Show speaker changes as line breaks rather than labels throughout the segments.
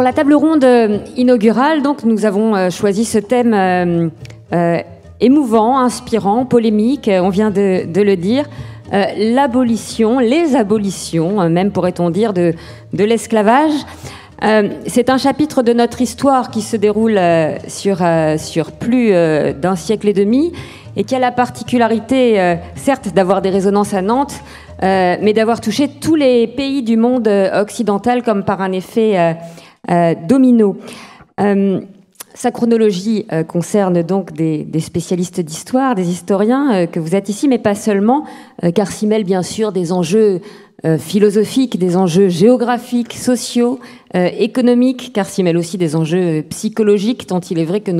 Pour la table ronde euh, inaugurale, donc, nous avons euh, choisi ce thème euh, émouvant, inspirant, polémique, on vient de, le dire. l'abolition, les abolitions, même pourrait-on dire, de, l'esclavage. c'est un chapitre de notre histoire qui se déroule sur, plus d'un siècle et demi et qui a la particularité, certes, d'avoir des résonances à Nantes, mais d'avoir touché tous les pays du monde occidental comme par un effet euh, domino. Euh, sa chronologie euh, concerne donc des, spécialistes d'histoire, des historiens que vous êtes ici, mais pas seulement, car s'y mêlent bien sûr des enjeux philosophiques, des enjeux géographiques, sociaux, économiques, car s'y mêlent aussi des enjeux psychologiques, tant il est vrai que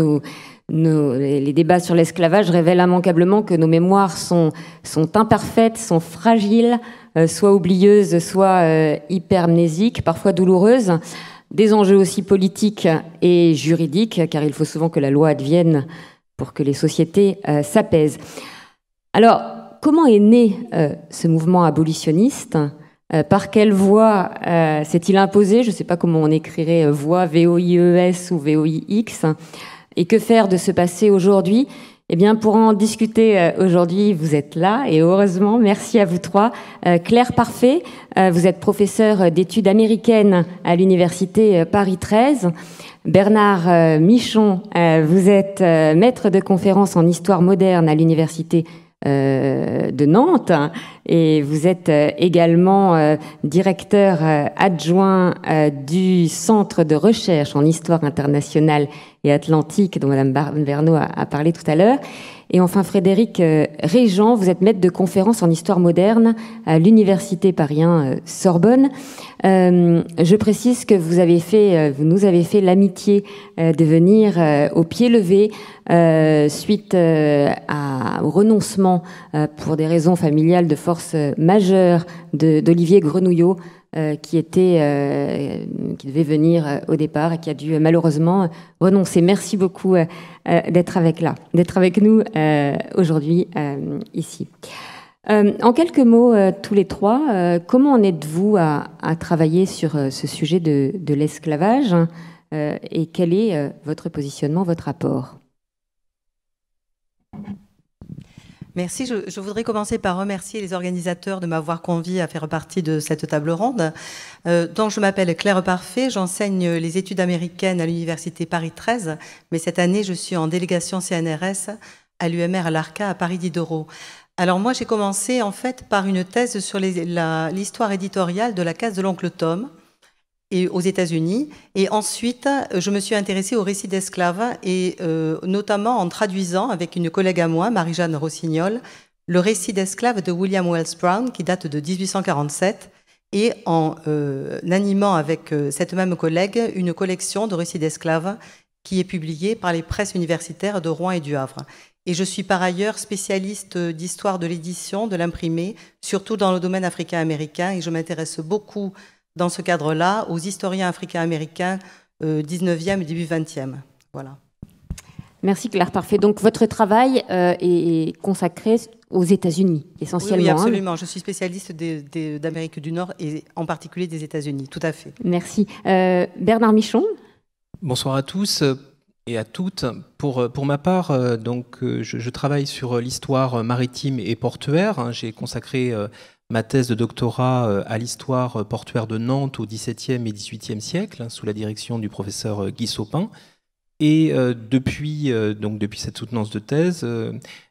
les débats sur l'esclavage révèlent immanquablement que nos mémoires sont, sont imparfaites, sont fragiles, soit oublieuses, soit hypermnésiques, parfois douloureuses des enjeux aussi politiques et juridiques, car il faut souvent que la loi advienne pour que les sociétés euh, s'apaisent. Alors, comment est né euh, ce mouvement abolitionniste euh, Par quelle voie s'est-il imposé Je ne sais pas comment on écrirait voie, VOIES ou VOIX. Et que faire de ce passé aujourd'hui eh bien, pour en discuter euh, aujourd'hui, vous êtes là et heureusement, merci à vous trois. Euh, Claire Parfait, euh, vous êtes professeur d'études américaines à l'université Paris 13. Bernard Michon, vous êtes maître de conférence en histoire moderne à l'université euh, de Nantes hein. et vous êtes euh, également euh, directeur adjoint du Centre de recherche en histoire internationale et atlantique dont Madame Verneau a, a, parlé tout à l'heure. Et enfin Frédéric Régent, vous êtes maître de conférence en histoire moderne à l'Université Paris Sorbonne. Euh, je précise que vous avez fait, euh, nous avez fait l'amitié euh, de venir au pied levé suite au renoncement pour des raisons familiales de force majeure d'Olivier Grenouillot. qui était qui devait venir au départ et qui a dû malheureusement renoncer. Merci beaucoup d'être avec là, d'être avec nous aujourd'hui ici. Euh, en quelques mots, euh, tous les trois, euh, comment en êtes-vous à, travailler sur ce sujet de, l'esclavage et quel est votre positionnement, votre rapport
Merci. Je, voudrais commencer par remercier les organisateurs de m'avoir convié à faire partie de cette table ronde. donc, je m'appelle Claire Parfait, j'enseigne les études américaines à l'Université Paris 13, mais cette année, je suis en délégation CNRS à l'UMR à l'ARCA à Paris Diderot. Alors moi j'ai commencé en fait par une thèse sur l'histoire éditoriale de la case de l'oncle Tom aux États-Unis. Et ensuite, je me suis intéressée aux récits d'esclaves et euh, notamment en traduisant avec une collègue à moi, Marie-Jeanne Rossignol, le récit d'esclaves de William Wells Brown qui date de 1847 et en euh, animant avec euh, cette même collègue une collection de récits d'esclaves qui est publiée par les presses universitaires de Rouen et du Havre. Et je suis par ailleurs spécialiste euh, d'histoire de l'édition, de l'imprimé, surtout dans le domaine africain-américain. Et je m'intéresse beaucoup, dans ce cadre-là, aux historiens africains-américains 19e euh, et début 20e. Voilà. Merci Claire, parfait. Donc
votre travail euh, est consacré aux États-Unis essentiellement. Oui, hein, absolument.
Je suis spécialiste d'Amérique du Nord et en particulier des États-Unis, tout à fait.
Merci. Bernard Michon.
Bonsoir à tous et à toutes. Pour, euh, ma part, euh, donc, euh, je, travaille sur l'histoire maritime et portuaire. Hein. J'ai consacré ma thèse de doctorat à l'histoire portuaire de Nantes au XVIIe et XVIIIe siècle, hein, sous la direction du professeur Guy Saupin. Et depuis, donc depuis cette soutenance de thèse,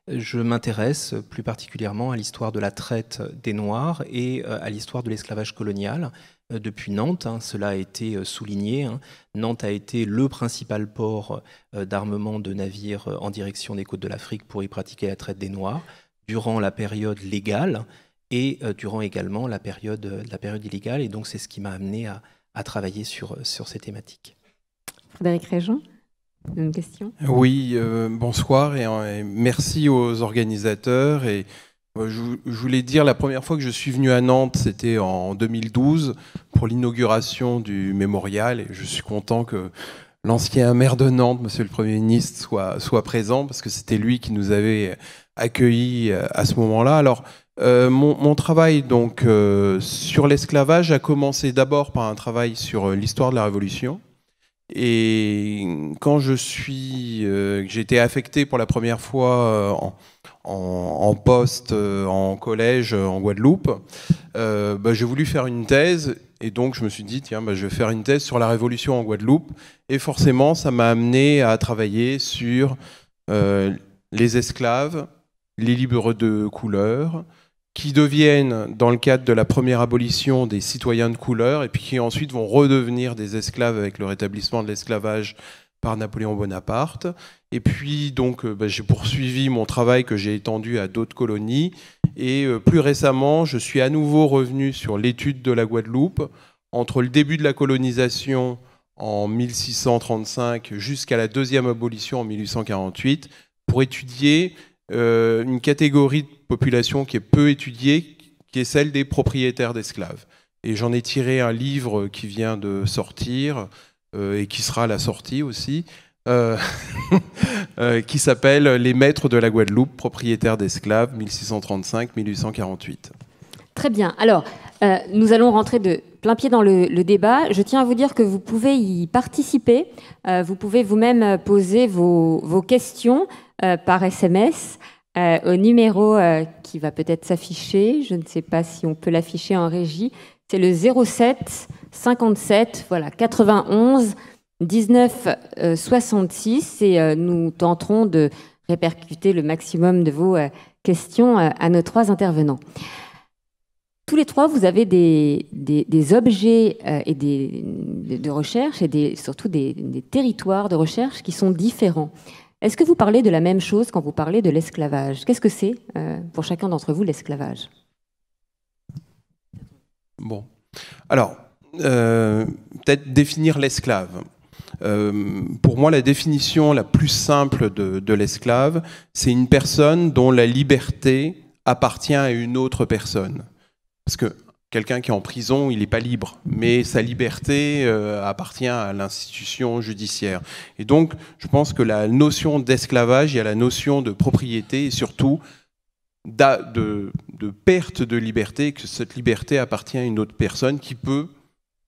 je m'intéresse plus particulièrement à l'histoire de la traite des Noirs et à l'histoire de l'esclavage colonial. Euh, depuis Nantes. Hein, cela a été euh, souligné. Hein. Nantes a été le principal port euh, d'armement de navires en direction des côtes de l'Afrique pour y pratiquer la traite des Noirs durant la période légale et durant également la période, la période illégale. Et donc, c'est ce qui m'a amené à, travailler sur, ces thématiques.
Frédéric Réjean une question Oui,
bonsoir et, et, merci aux organisateurs et euh, je, voulais dire, la première fois que je suis venu à Nantes, c'était en 2012 pour l'inauguration du mémorial. Et je suis content que l'ancien maire de Nantes, Monsieur le Premier ministre, soit, soit présent parce que c'était lui qui nous avait accueillis euh, à ce moment-là. Alors, euh, mon, travail donc sur l'esclavage a commencé d'abord par un travail sur l'histoire de la Révolution. Et quand je suis, j'ai été affecté pour la première fois en en, poste euh, en collège euh, en Guadeloupe, euh, bah, j'ai voulu faire une thèse. Et donc, je me suis dit, tiens, bah, je vais faire une thèse sur la révolution en Guadeloupe. Et forcément, ça m'a amené à travailler sur les esclaves, les libres de couleur, qui deviennent, dans le cadre de la première abolition, des citoyens de couleur, et puis qui ensuite vont redevenir des esclaves avec le rétablissement de l'esclavage par Napoléon Bonaparte. Et puis, donc, euh, bah, j'ai poursuivi mon travail que j'ai étendu à d'autres colonies. Et euh, plus récemment, je suis à nouveau revenu sur l'étude de la Guadeloupe entre le début de la colonisation en 1635 jusqu'à la deuxième abolition en 1848 pour étudier euh, une catégorie de population qui est peu étudiée, qui est celle des propriétaires d'esclaves. Et j'en ai tiré un livre qui vient de sortir, euh, et qui sera à la sortie aussi, euh, euh, qui s'appelle Les Maîtres de la Guadeloupe, propriétaires d'esclaves, 1635-1848.
Très bien. Alors, nous allons rentrer de plein pied dans le, débat. Je tiens à vous dire que vous pouvez y participer. vous pouvez vous-même poser vos, questions par SMS au numéro qui va peut-être s'afficher. Je ne sais pas si on peut l'afficher en régie. C'est le 07 57, voilà, 91, 19, 66. Et euh, nous tenterons de répercuter le maximum de vos euh, questions euh, à nos trois intervenants. Tous les trois, vous avez des, objets et des, de recherche et surtout des, des territoires de recherche qui sont différents. Est-ce que vous parlez de la même chose quand vous parlez de l'esclavage Qu'est-ce que c'est pour chacun d'entre vous l'esclavage
Bon. Alors, euh, peut-être définir l'esclave. Euh, pour moi, la définition la plus simple de, l'esclave, c'est une personne dont la liberté appartient à une autre personne. Parce que quelqu'un qui est en prison, il n'est pas libre, mais sa liberté euh, appartient à l'institution judiciaire. Et donc, je pense que la notion d'esclavage, il y a la notion de propriété et surtout de, perte de liberté, que cette liberté appartient à une autre personne qui peut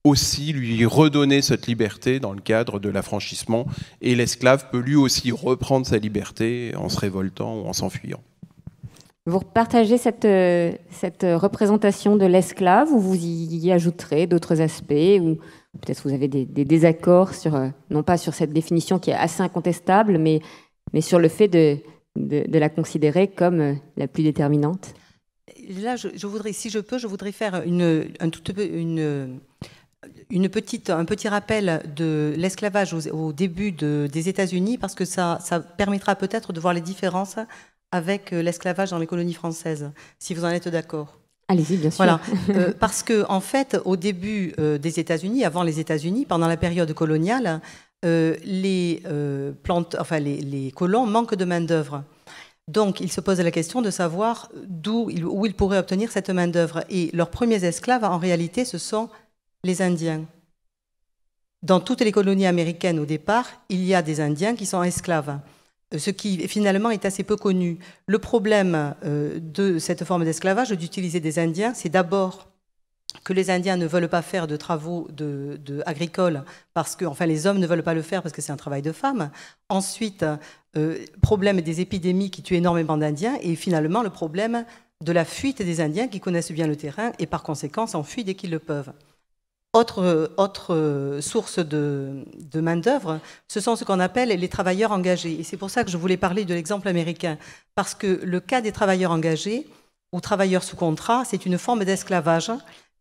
aussi lui redonner cette liberté dans le cadre de l'affranchissement, et l'esclave peut lui aussi reprendre sa liberté en se révoltant ou en s'enfuyant.
Vous partagez cette, euh, cette représentation de l'esclave ou vous y ajouterez d'autres aspects ou peut-être vous avez des, désaccords sur euh, non pas sur cette définition qui est assez incontestable mais, mais sur le fait de, de, la considérer comme euh, la plus déterminante.
Là, je, voudrais, si je peux, je voudrais faire une, un tout, une, un petit rappel de l'esclavage au, début des États-Unis, parce que ça, permettra peut-être de voir les différences avec euh, l'esclavage dans les colonies françaises, si vous en êtes d'accord. Allez-y, bien sûr. Voilà. Euh, parce qu'en en fait, au début euh, des États-Unis, avant les États-Unis, pendant la période coloniale, les, colons manquent de main-d'œuvre. Donc, ils se posent la question de savoir d'où où ils pourraient obtenir cette main-d'œuvre. Et leurs premiers esclaves, en réalité, ce sont les Indiens. Dans toutes les colonies américaines au départ, il y a des Indiens qui sont esclaves, euh, ce qui finalement est assez peu connu. Le problème euh, de cette forme d'esclavage, d'utiliser des Indiens, c'est d'abord que les Indiens ne veulent pas faire de travaux agricoles parce que, enfin, les hommes ne veulent pas le faire parce que c'est un travail de femme Ensuite, le euh, problème des épidémies qui tuent énormément d'Indiens et finalement le problème de la fuite des Indiens qui connaissent bien le terrain et par conséquent s'enfuient dès qu'ils le peuvent. Autre, autre, euh, source de, de main-d'œuvre, ce sont ce qu'on appelle les travailleurs engagés. Et c'est pour ça que je voulais parler de l'exemple américain. Parce que le cas des travailleurs engagés ou travailleurs sous contrat, c'est une forme d'esclavage.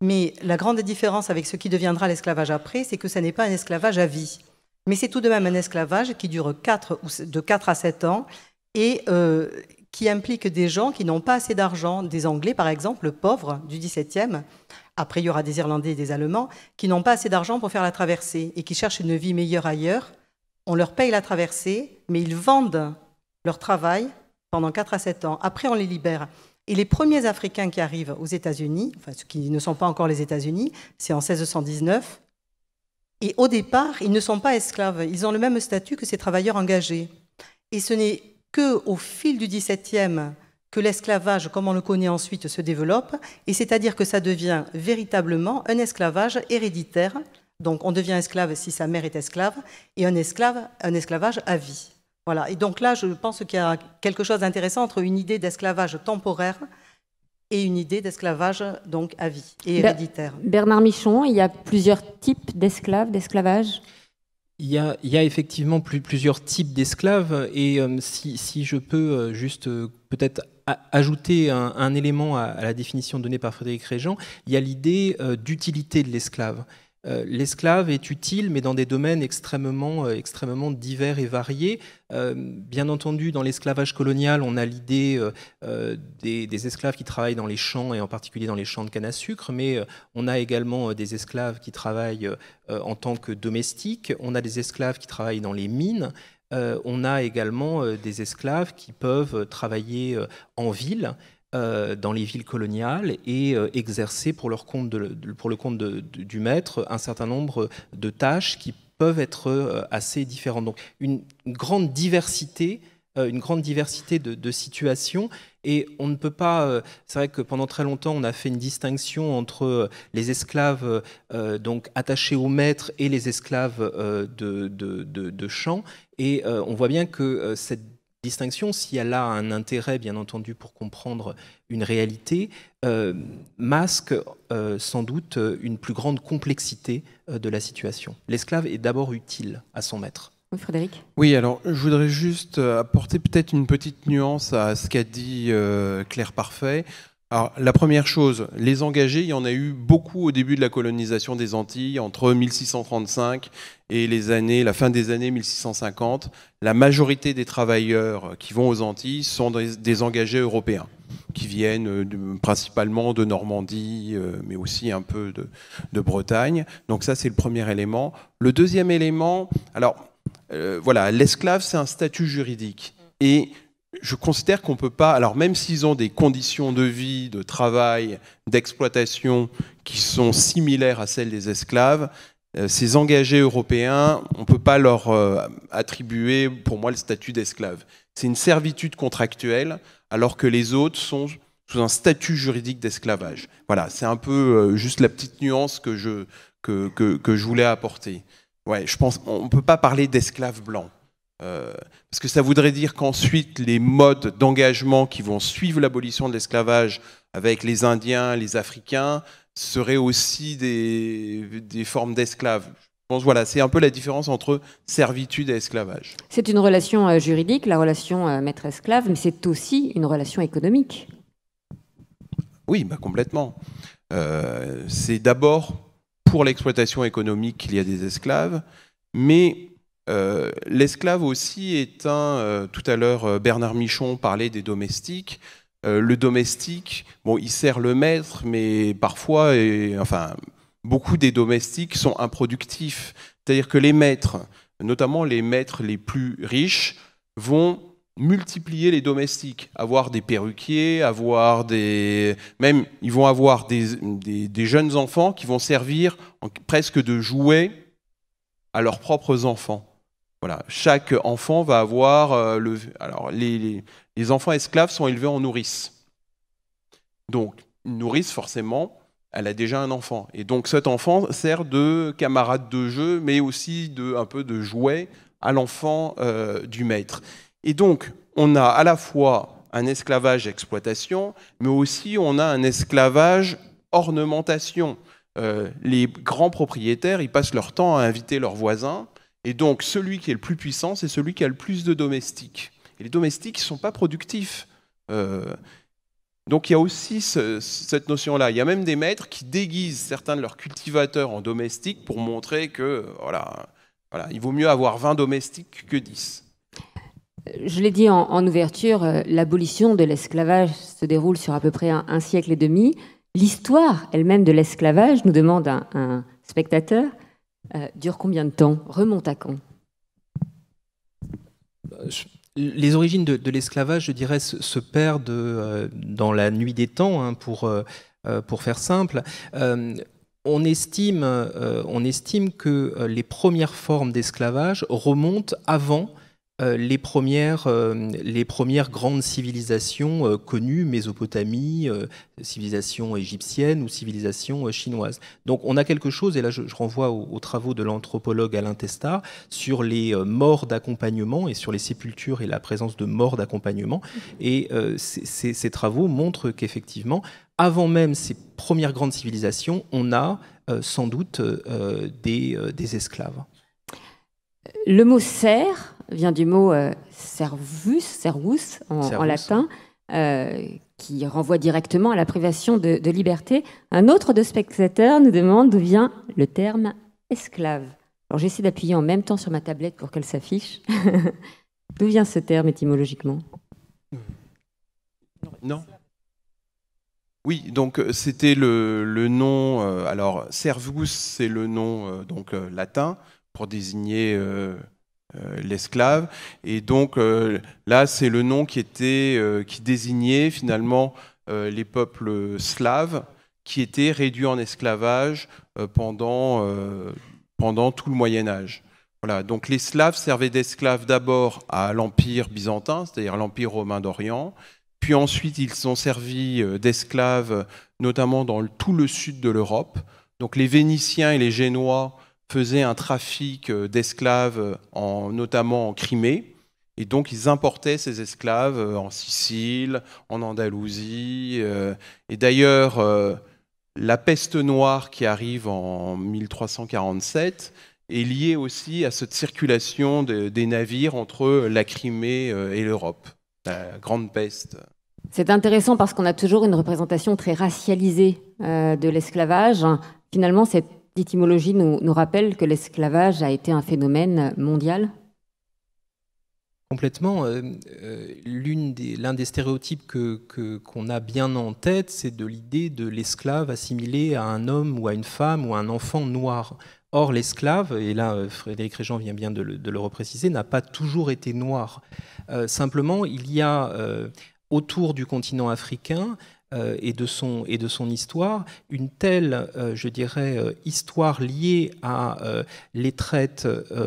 Mais la grande différence avec ce qui deviendra l'esclavage après, c'est que ce n'est pas un esclavage à vie. Mais c'est tout de même un esclavage qui dure 4, de 4 à 7 ans et euh, qui implique des gens qui n'ont pas assez d'argent, des Anglais par exemple, pauvres du 17e, après, il y aura des Irlandais et des Allemands qui n'ont pas assez d'argent pour faire la traversée et qui cherchent une vie meilleure ailleurs. On leur paye la traversée, mais ils vendent leur travail pendant 4 à 7 ans. Après, on les libère. Et les premiers Africains qui arrivent aux États-Unis, enfin ceux qui ne sont pas encore les États-Unis, c'est en 1619. Et au départ, ils ne sont pas esclaves. Ils ont le même statut que ces travailleurs engagés. Et ce n'est que au fil du XVIIe que l'esclavage, comme on le connaît ensuite, se développe, et c'est-à-dire que ça devient véritablement un esclavage héréditaire. Donc on devient esclave si sa mère est esclave, et un, esclave, un esclavage à vie. Voilà. Et donc là, je pense qu'il y a quelque chose d'intéressant entre une idée d'esclavage temporaire et une idée d'esclavage donc à vie et héréditaire.
Bernard Michon, il y a plusieurs types d'esclaves, d'esclavage
il y, a, effectivement plusieurs types d'esclaves et euh, si, je peux euh, juste euh, peut-être ajouter un, élément à, la définition donnée par Frédéric Réjean, il y a l'idée euh, d'utilité de l'esclave. Euh, l'esclave est utile, mais dans des domaines extrêmement, euh, extrêmement divers et variés. bien entendu, dans l'esclavage colonial, on a l'idée des, des, esclaves qui travaillent dans les champs, et en particulier dans les champs de canne à sucre, mais on a également des esclaves qui travaillent en tant que domestiques, on a des esclaves qui travaillent dans les mines. Euh, on a également euh, des esclaves qui peuvent euh, travailler en ville, dans les villes coloniales, et exercer pour, le compte du maître un certain nombre de tâches qui peuvent être assez différentes. Donc une grande diversité euh, une grande diversité de, situations. Et on ne peut pas. Euh, c'est vrai que pendant très longtemps, on a fait une distinction entre euh, les esclaves donc attachés au maître et les esclaves de, de, champ. Et on voit bien que cette distinction, si elle a un intérêt, bien entendu, pour comprendre une réalité, masque sans doute une plus grande complexité de la situation. L'esclave est d'abord utile à son maître. Oui, Frédéric
Oui, alors je voudrais juste euh, apporter peut-être une petite nuance à ce qu'a dit euh, Claire Parfait. Alors, la première chose, les engagés, il y en a eu beaucoup au début de la colonisation des Antilles, entre 1635 et les années, la fin des années 1650. La majorité des travailleurs qui vont aux Antilles sont des, engagés européens, qui viennent euh, principalement de Normandie, mais aussi un peu de Bretagne. Donc ça, c'est le premier élément. Le deuxième élément, alors euh, voilà, l'esclave, c'est un statut juridique. Et je considère qu'on ne peut pas, alors même s'ils ont des conditions de vie, de travail, d'exploitation qui sont similaires à celles des esclaves, euh, ces engagés européens, on ne peut pas leur euh, attribuer, pour moi, le statut d'esclave. C'est une servitude contractuelle, alors que les autres sont sous un statut juridique d'esclavage. Voilà, c'est un peu juste la petite nuance que je, que je voulais apporter ouais, je pense on ne peut pas parler d'esclaves blancs. Euh, parce que ça voudrait dire qu'ensuite, les modes d'engagement qui vont suivre l'abolition de l'esclavage avec les Indiens, les Africains, seraient aussi des, des formes d'esclaves. Je pense voilà, c'est un peu la différence entre servitude et esclavage.
C'est une relation euh, juridique, la relation euh, maître-esclave, mais c'est aussi une relation économique.
Oui, bah complètement. c'est d'abord pour l'exploitation économique il y a des esclaves, mais euh, l'esclave aussi est un, euh, tout à l'heure euh, Bernard Michon parlait des domestiques, le domestique, bon, il sert le maître, mais parfois, et, enfin, beaucoup des domestiques sont improductifs. C'est-à-dire que les maîtres, notamment les maîtres les plus riches, vont multiplier les domestiques, avoir des perruquiers, avoir des... Même, ils vont avoir des, des, jeunes enfants qui vont servir presque de jouets à leurs propres enfants. Voilà, chaque enfant va avoir... Euh, le... Alors, les, les, enfants esclaves sont élevés en nourrice. Donc, une nourrice, forcément, elle a déjà un enfant. Et donc, cet enfant sert de camarade de jeu, mais aussi de, un peu de jouet à l'enfant euh, du maître. Et donc, on a à la fois un esclavage exploitation, mais aussi on a un esclavage ornementation. Euh, les grands propriétaires, ils passent leur temps à inviter leurs voisins, et donc celui qui est le plus puissant, c'est celui qui a le plus de domestiques. Et les domestiques ne sont pas productifs. Euh, donc il y a aussi cette notion-là. Il y a même des maîtres qui déguisent certains de leurs cultivateurs en domestiques pour montrer que il vaut mieux avoir 20 domestiques que 10.
Euh, je l'ai dit en, ouverture, euh, l'abolition de l'esclavage se déroule sur à peu près un, siècle et demi. L'histoire elle-même de l'esclavage, nous demande un, un spectateur, euh, dure combien de temps Remonte à quand
les origines de, l'esclavage, je dirais, se, perdent dans la nuit des temps, hein, pour, pour faire simple. On estime, on estime que les premières formes d'esclavage remontent avant euh, euh, les premières, grandes civilisations euh, connues, Mésopotamie, civilisation égyptienne ou civilisation chinoise. Donc on a quelque chose, et là je, renvoie aux, travaux de l'anthropologue Alain Testa, sur les morts d'accompagnement et sur les sépultures et la présence de morts d'accompagnement. Et ces travaux montrent qu'effectivement, avant même ces premières grandes civilisations, on a sans doute des, esclaves. Le mot serre vient du mot euh, servus, servus
en, latin, euh, qui renvoie directement à la privation de, liberté. Un autre de spectateurs nous demande d'où vient le terme esclave. Alors j'essaie d'appuyer en même temps sur ma tablette pour qu'elle s'affiche. d'où vient ce terme étymologiquement
Non. Oui, donc euh, c'était le, nom. alors servus, c'est le nom donc latin pour désigner euh, l'esclave. Et donc euh, là, c'est le nom qui, était, euh, qui désignait finalement les peuples slaves qui étaient réduits en esclavage pendant, pendant tout le Moyen Âge. Voilà, donc les Slaves servaient d'esclaves d'abord à l'Empire byzantin, c'est-à-dire l'Empire romain d'Orient, puis ensuite ils ont servi d'esclaves notamment dans tout le sud de l'Europe. Donc les Vénitiens et les Génois faisaient un trafic euh, d'esclaves, euh, notamment en Crimée. Et donc, ils importaient ces esclaves euh, en Sicile, en Andalousie. Et d'ailleurs, la peste noire qui arrive en 1347 est liée aussi à cette circulation des navires entre la Crimée et l'Europe, la grande peste.
C'est intéressant parce qu'on a toujours une représentation très racialisée de l'esclavage. Finalement, c'est étymologie nous, rappelle que l'esclavage a été un phénomène mondial
Complètement. Euh, euh, l'un des, stéréotypes qu'on que, qu'on a bien en tête, c'est de l'idée de l'esclave assimilé à un homme ou à une femme ou à un enfant noir. Or, l'esclave, et là euh, Frédéric Réjean vient bien de le, repréciser, n'a pas toujours été noir. simplement, il y a autour du continent africain euh, et, de son, et de son histoire. Une telle, euh, je dirais, euh, histoire liée à les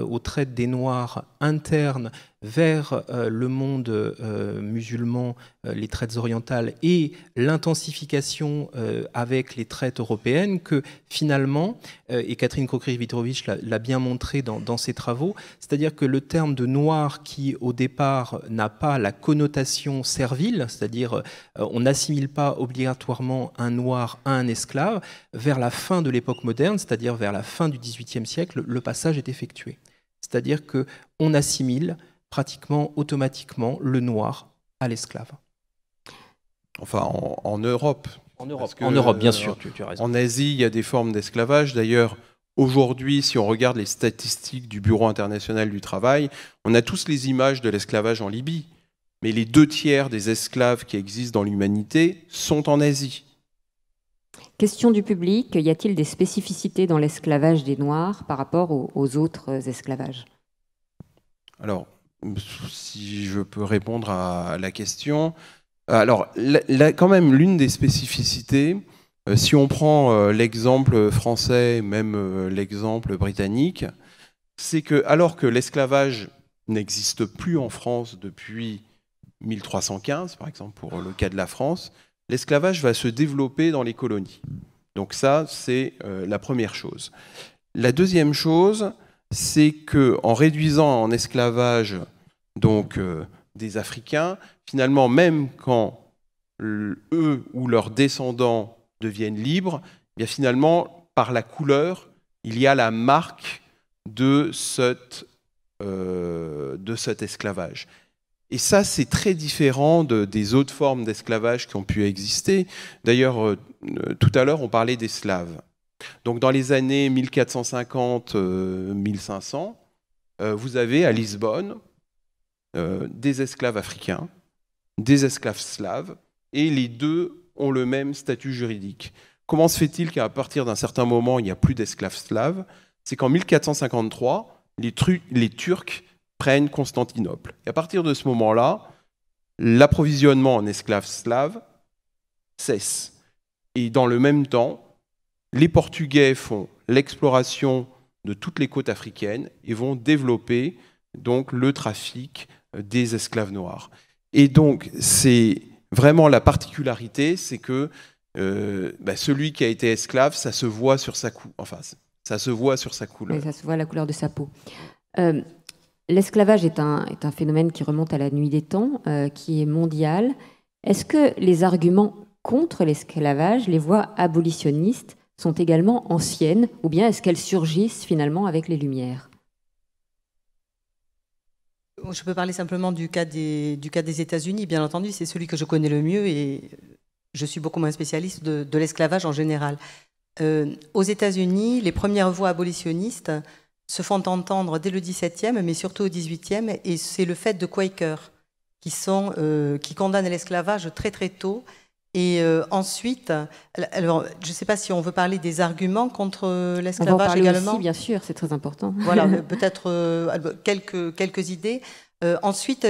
aux traites des Noirs interne vers euh, le monde euh, musulman, euh, les traites orientales et l'intensification avec les traites européennes que finalement, et Catherine kokri l'a bien montré dans, dans ses travaux, c'est-à-dire que le terme de noir qui au départ n'a pas la connotation servile, c'est-à-dire on n'assimile pas obligatoirement un noir à un esclave, vers la fin de l'époque moderne, c'est-à-dire vers la fin du XVIIIe siècle, le passage est effectué. C'est-à-dire que on assimile pratiquement automatiquement le noir à l'esclave.
Enfin, en, Europe. En Europe, bien euh, sûr. en Asie, il y a des formes d'esclavage. D'ailleurs, aujourd'hui, si on regarde les statistiques du Bureau international du travail, on a tous les images de l'esclavage en Libye. Mais les deux tiers des esclaves qui existent dans l'humanité sont en Asie.
Question du public, y a-t-il des spécificités dans l'esclavage des Noirs par rapport aux, autres euh, esclavages
Alors, si je peux répondre à la question. Euh, alors, quand même, l'une des spécificités, euh, si on prend l'exemple français, même l'exemple britannique, c'est que, alors que l'esclavage n'existe plus en France depuis 1315, par exemple pour le cas de la France, l'esclavage va se développer dans les colonies. Donc ça, c'est euh, la première chose. La deuxième chose, c'est que en réduisant en esclavage donc euh, des Africains, finalement, même quand eux ou leurs descendants deviennent libres, eh bien finalement, par la couleur, il y a la marque de euh, cet esclavage. Et ça, c'est très différent des autres formes d'esclavage qui ont pu exister. D'ailleurs, euh, euh, tout à l'heure, on parlait des Slaves. Donc dans les années 1450-1500, euh, vous avez à Lisbonne des esclaves africains, des esclaves slaves, et les deux ont le même statut juridique. Comment se fait-il qu'à partir d'un certain moment, il n'y a plus d'esclaves slaves C'est qu'en 1453, les, les Turcs prennent Constantinople. Et à partir de ce moment-là, l'approvisionnement en esclaves slaves cesse. Et dans le même temps, les Portugais font l'exploration de toutes les côtes africaines et vont développer donc le trafic des esclaves noirs. Et donc c'est vraiment la particularité, c'est que euh, bah, celui qui a été esclave, ça se voit sur sa cou enfin ça se voit sur sa couleur. ça
se voit la couleur de sa peau. Euh, L'esclavage est un, est un, phénomène qui remonte à la nuit des temps, euh, qui est mondial. Est-ce que les arguments contre l'esclavage, les voies abolitionnistes, sont également anciennes, ou bien est-ce qu'elles surgissent finalement avec les Lumières
je peux parler simplement du cas des, du cas des États-Unis, bien entendu, c'est celui que je connais le mieux et je suis beaucoup moins spécialiste de, l'esclavage en général. Euh, aux États-Unis, les premières voies abolitionnistes se font entendre dès le XVIIe, mais surtout au XVIIIe, et c'est le fait de Quakers qui, sont, euh, condamnent l'esclavage très très tôt. Et euh, ensuite, alors, je ne sais pas si on veut parler des arguments contre euh, l'esclavage également. bien
sûr, c'est très important. Voilà,
peut-être quelques, quelques idées. ensuite,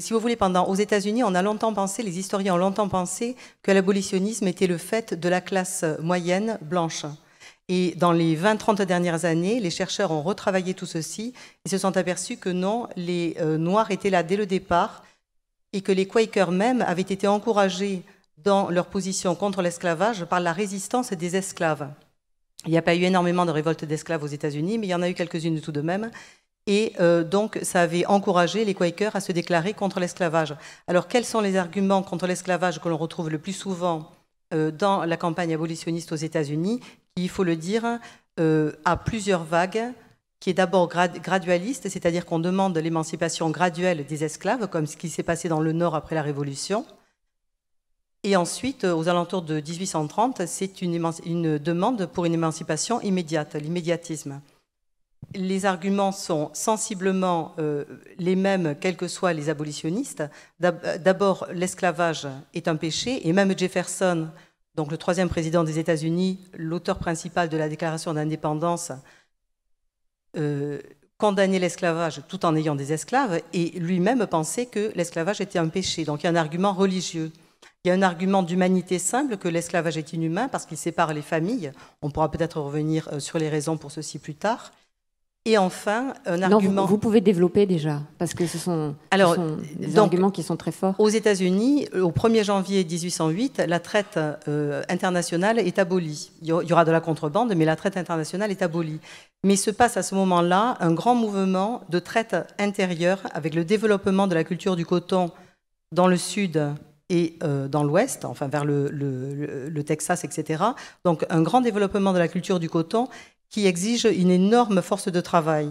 si vous voulez, pendant aux États-Unis, on a longtemps pensé, les historiens ont longtemps pensé que l'abolitionnisme était le fait de la classe moyenne blanche. Et dans les 20-30 dernières années, les chercheurs ont retravaillé tout ceci et se sont aperçus que non, les euh, Noirs étaient là dès le départ et que les Quakers même avaient été encouragés dans leur position contre l'esclavage par la résistance des esclaves. Il n'y a pas eu énormément de révoltes d'esclaves aux États-Unis, mais il y en a eu quelques-unes tout de même. Et euh, donc, ça avait encouragé les Quakers à se déclarer contre l'esclavage. Alors, quels sont les arguments contre l'esclavage que l'on retrouve le plus souvent euh, dans la campagne abolitionniste aux États-Unis il faut le dire, euh, à a plusieurs vagues, qui est d'abord gradualiste, c'est-à-dire qu'on demande l'émancipation graduelle des esclaves, comme ce qui s'est passé dans le Nord après la Révolution. Et ensuite, aux alentours de 1830, c'est une, demande pour une émancipation immédiate, l'immédiatisme les arguments sont sensiblement euh, les mêmes, quels que soient les abolitionnistes. D'abord, l'esclavage est un péché, et même Jefferson, donc le troisième président des États-Unis, l'auteur principal de la Déclaration d'indépendance, euh, condamnait l'esclavage tout en ayant des esclaves et lui-même pensait que l'esclavage était un péché. Donc il y a un argument religieux. Il y a un argument d'humanité simple que l'esclavage est inhumain parce qu'il sépare les familles. On pourra peut-être revenir euh, sur les raisons pour ceci plus tard. Et enfin, un
argument. Vous, vous, pouvez développer déjà, parce que ce sont, des arguments qui sont très forts.
Aux États-Unis, au 1er janvier 1808, la traite euh, internationale est abolie. Il y aura de la contrebande, mais la traite internationale est abolie. Mais se passe à ce moment-là un grand mouvement de traite intérieure avec le développement de la culture du coton dans le sud et euh, dans l'ouest, enfin vers le, le Texas, etc. Donc un grand développement de la culture du coton qui exige une énorme force de travail.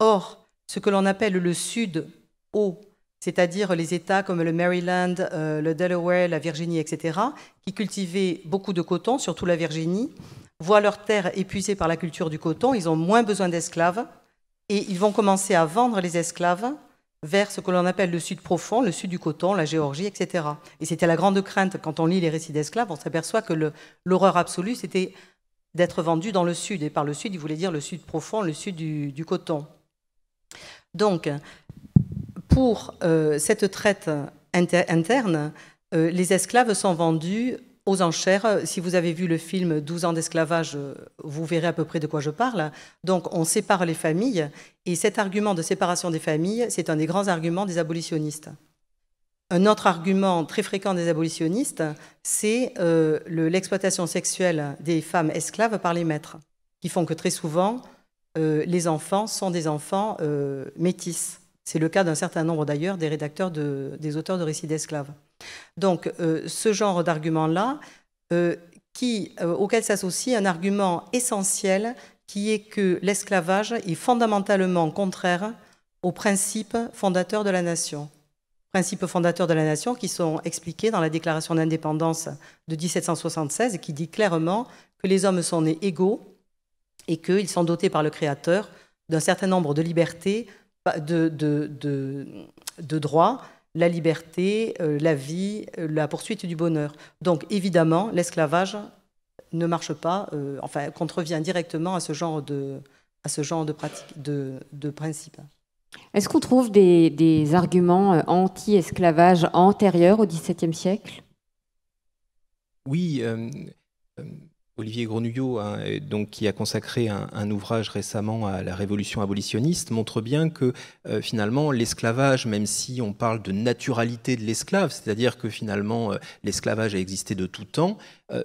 Or, ce que l'on appelle le Sud haut, c'est-à-dire les États comme le Maryland, euh, le Delaware, la Virginie, etc., qui cultivaient beaucoup de coton, surtout la Virginie, voient leurs terres épuisées par la culture du coton, ils ont moins besoin d'esclaves, et ils vont commencer à vendre les esclaves vers ce que l'on appelle le sud profond, le sud du coton, la Géorgie, etc. Et c'était la grande crainte. Quand on lit les récits d'esclaves, on s'aperçoit que l'horreur absolue, c'était d'être vendus dans le sud. Et par le sud, il voulait dire le sud profond, le sud du, coton. Donc, pour euh, cette traite interne, euh, les esclaves sont vendus aux enchères. Si vous avez vu le film 12 ans d'esclavage, euh, vous verrez à peu près de quoi je parle. Donc on sépare les familles et cet argument de séparation des familles, c'est un des grands arguments des abolitionnistes. Un autre argument très fréquent des abolitionnistes, c'est euh, l'exploitation sexuelle des femmes esclaves par les maîtres, qui font que très souvent, euh, les enfants sont des enfants métisses. Euh, métis. C'est le cas d'un certain nombre d'ailleurs des rédacteurs des auteurs de récits d'esclaves. Donc ce genre d'argument-là, auquel s'associe un argument essentiel qui est que l'esclavage est fondamentalement contraire aux principes fondateurs de la nation principes fondateurs de la nation qui sont expliqués dans la Déclaration d'indépendance de 1776 et qui dit clairement que les hommes sont nés égaux et qu'ils sont dotés par le Créateur d'un certain nombre de libertés, de, droits, la liberté, euh, la vie, euh, la poursuite du bonheur. Donc évidemment, l'esclavage ne marche pas, euh, enfin contrevient directement à ce genre de, à ce genre de, pratique, de, de principe.
Est-ce qu'on trouve des, arguments euh, anti-esclavage antérieurs au XVIIe siècle
Oui. Euh, euh, Olivier Grenouillot, hein, donc, qui a consacré un, ouvrage récemment à la révolution abolitionniste, montre bien que finalement l'esclavage, même si on parle de naturalité de l'esclave, c'est-à-dire que finalement l'esclavage a existé de tout temps,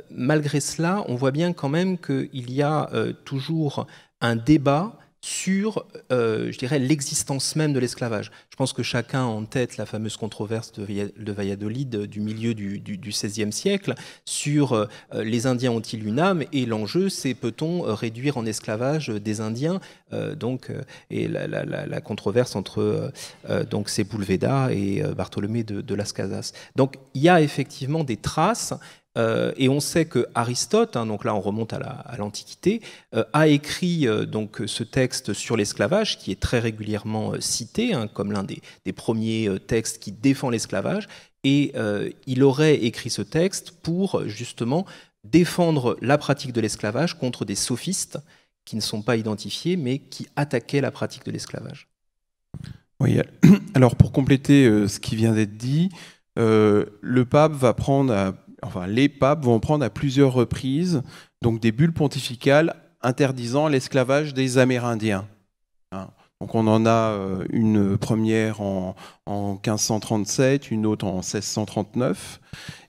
malgré cela, on voit bien quand même qu'il y a toujours un débat sur, euh, je dirais, l'existence même de l'esclavage. Je pense que chacun a en tête la fameuse controverse de Valladolid euh, du milieu du, XVIe siècle sur euh, les Indiens ont-ils une âme et l'enjeu c'est peut-on réduire en esclavage des Indiens donc et la, controverse entre donc et Bartholomé de, Las Casas. Donc il y a effectivement des traces euh, et on sait que Aristote, hein, donc là on remonte à l'Antiquité, euh, a écrit euh, donc ce texte sur l'esclavage qui est très régulièrement cité hein, comme l'un des, des, premiers textes qui défend l'esclavage. Et il aurait écrit ce texte pour justement défendre la pratique de l'esclavage contre des sophistes qui ne sont pas identifiés mais qui attaquaient la pratique de l'esclavage.
Oui, alors pour compléter ce qui vient d'être dit, le pape va prendre à enfin les papes vont prendre à plusieurs reprises donc des bulles pontificales interdisant l'esclavage des Amérindiens. Hein. donc on en a euh, une première en, 1537, une autre en 1639.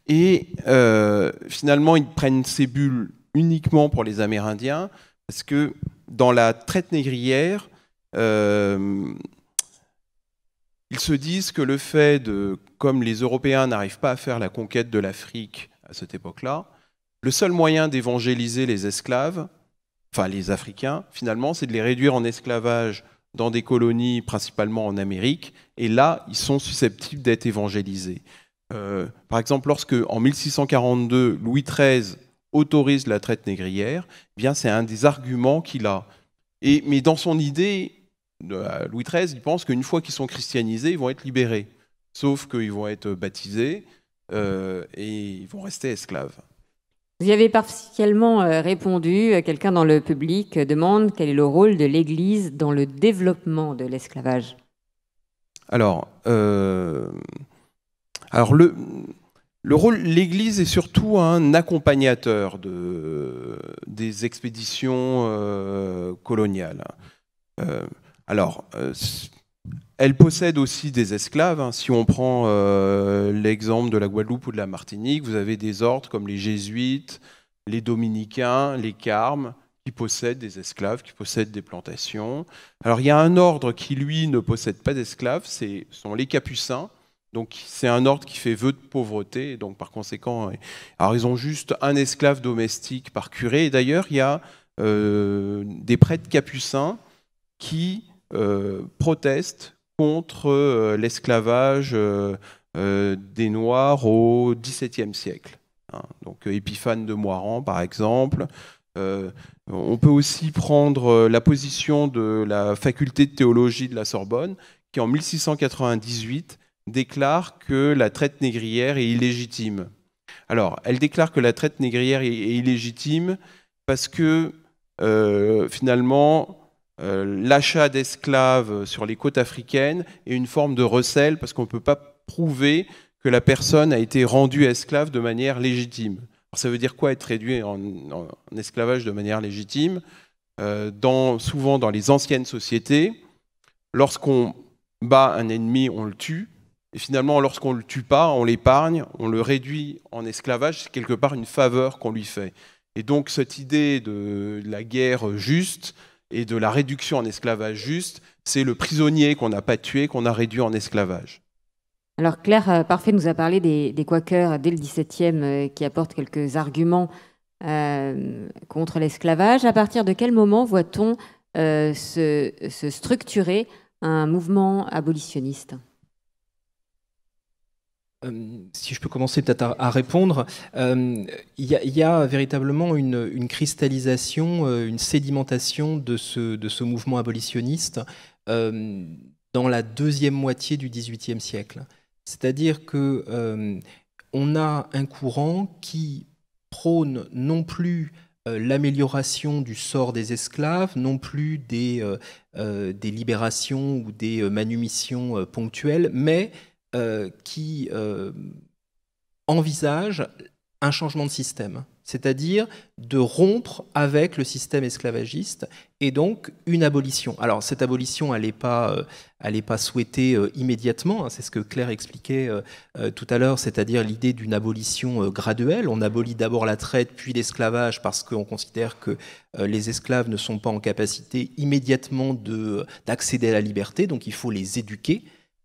Et euh, finalement, ils prennent ces bulles uniquement pour les Amérindiens, parce que dans la traite négrière, euh, ils se disent que le fait de, comme les Européens n'arrivent pas à faire la conquête de l'Afrique à cette époque-là, le seul moyen d'évangéliser les esclaves, enfin les Africains, finalement, c'est de les réduire en esclavage dans des colonies, principalement en Amérique, et là, ils sont susceptibles d'être évangélisés. Euh, par exemple, lorsque, en 1642, Louis XIII autorise la traite négrière, eh bien c'est un des arguments qu'il a. Et, mais dans son idée, euh, Louis XIII, il pense qu'une fois qu'ils sont christianisés, ils vont être libérés. Sauf qu'ils vont être baptisés euh, et ils vont rester esclaves.
Vous y avez partiellement euh, répondu. Quelqu'un dans le public demande quel est le rôle de l'Église dans le développement de l'esclavage.
Alors, alors le, le rôle, l'Église est surtout un accompagnateur de, des expéditions coloniales. Alors, euh, elle possède aussi des esclaves. Hein. Si on prend euh, l'exemple de la Guadeloupe ou de la Martinique, vous avez des ordres comme les jésuites, les dominicains, les carmes, qui possèdent des esclaves, qui possèdent des plantations. Alors il y a un ordre qui, lui, ne possède pas d'esclaves, ce sont les capucins. Donc c'est un ordre qui fait vœu de pauvreté. Donc par conséquent, euh, alors ils ont juste un esclave domestique par curé. Et d'ailleurs, il y a des prêtres capucins qui euh, proteste contre euh, l'esclavage euh, des Noirs au XVIIe siècle. Hein. donc Épiphane de Moiran, par exemple. on peut aussi prendre la position de la faculté de théologie de la Sorbonne, qui en 1698 déclare que la traite négrière est illégitime. Alors, elle déclare que la traite négrière est illégitime parce que finalement, euh, l'achat d'esclaves euh, sur les côtes africaines est une forme de recel parce qu'on ne peut pas prouver que la personne a été rendue esclave de manière légitime. Alors ça veut dire quoi être réduit en, esclavage de manière légitime euh, Souvent dans les anciennes sociétés, lorsqu'on bat un ennemi, on le tue. Et finalement, lorsqu'on ne le tue pas, on l'épargne, on le réduit en esclavage, c'est quelque part une faveur qu'on lui fait. Et donc cette idée de la guerre juste, et de la réduction en esclavage juste, c'est le prisonnier qu'on n'a pas tué, qu'on a réduit en esclavage.
Alors Claire euh, Parfait nous a parlé des, Quakers dès le XVIIe euh, qui apportent quelques arguments euh, contre l'esclavage. À partir de quel moment voit-on se structurer un mouvement abolitionniste
euh, si je peux commencer peut-être à, répondre, euh, il y, a véritablement une, cristallisation, euh, une sédimentation de ce, de ce mouvement abolitionniste dans la deuxième moitié du XVIIIe siècle. C'est-à-dire que on a un courant qui prône non plus l'amélioration du sort des esclaves, non plus des, des libérations ou des manumissions ponctuelles, mais euh, qui euh, envisage un changement de système, c'est-à-dire de rompre avec le système esclavagiste et donc une abolition. Alors cette abolition, elle n'est pas, euh, pas souhaitée immédiatement, hein, c'est ce que Claire expliquait tout à l'heure, c'est-à-dire l'idée d'une abolition graduelle. On abolit d'abord la traite, puis l'esclavage, parce qu'on considère que les esclaves ne sont pas en capacité immédiatement d'accéder à la liberté, donc il faut les éduquer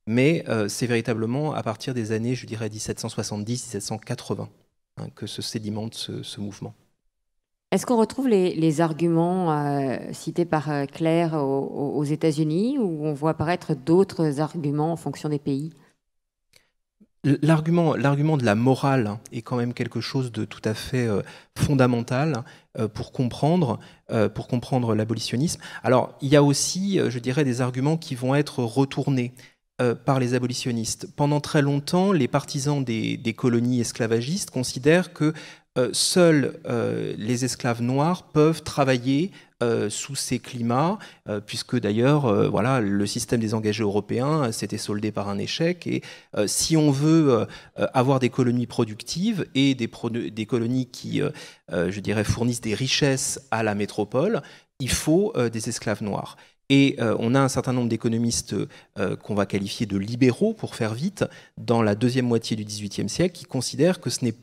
mais euh, c'est véritablement à partir des années, je dirais, 1770-1780 hein, que se sédimente ce, mouvement.
Est-ce qu'on retrouve les, arguments euh, cités par euh, Claire aux, États-Unis ou on voit apparaître d'autres arguments en fonction des pays
L'argument, l'argument de la morale hein, est quand même quelque chose de tout à fait fondamental hein, pour comprendre, pour comprendre l'abolitionnisme. Alors, il y a aussi, je dirais, des arguments qui vont être retournés. Euh, par les abolitionnistes. Pendant très longtemps, les partisans des, colonies esclavagistes considèrent que euh, seuls euh, les esclaves noirs peuvent travailler sous ces climats, puisque d'ailleurs, voilà, le système des engagés européens s'était soldé par un échec. Et si on veut avoir des colonies productives et des, des colonies qui, je dirais, fournissent des richesses à la métropole, il faut des esclaves noirs. Et euh, on a un certain nombre d'économistes euh, qu'on va qualifier de libéraux, pour faire vite, dans la deuxième moitié du XVIIIe siècle, qui considèrent que ce n'est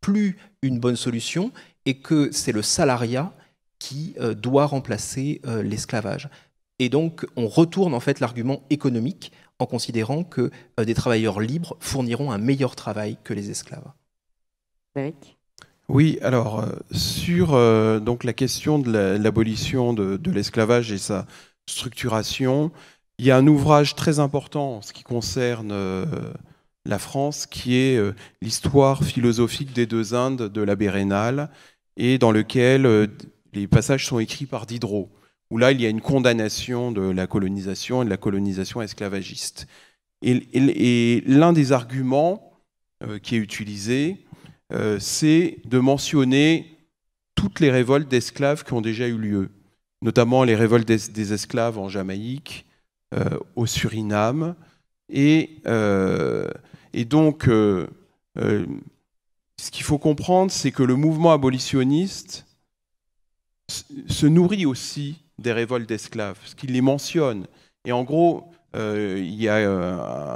plus une bonne solution et que c'est le salariat qui euh, doit remplacer l'esclavage. Et donc, on retourne en fait l'argument économique en considérant que des travailleurs libres fourniront un meilleur travail que les esclaves.
oui, alors sur donc la question de l'abolition de, de l'esclavage et sa structuration. Il y a un ouvrage très important en ce qui concerne euh, la France, qui est euh, l'histoire philosophique des deux Indes de la Bérénale, et dans lequel euh, les passages sont écrits par Diderot, où là, il y a une condamnation de la colonisation et de la colonisation esclavagiste. Et, l'un des arguments qui est utilisé, c'est de mentionner toutes les révoltes d'esclaves qui ont déjà eu lieu notamment les révoltes des, esclaves en Jamaïque, euh, au Suriname. Et, euh, donc, euh, ce qu'il faut comprendre, c'est que le mouvement abolitionniste se nourrit aussi des révoltes d'esclaves, parce qu'il les mentionne. Et en gros, il y a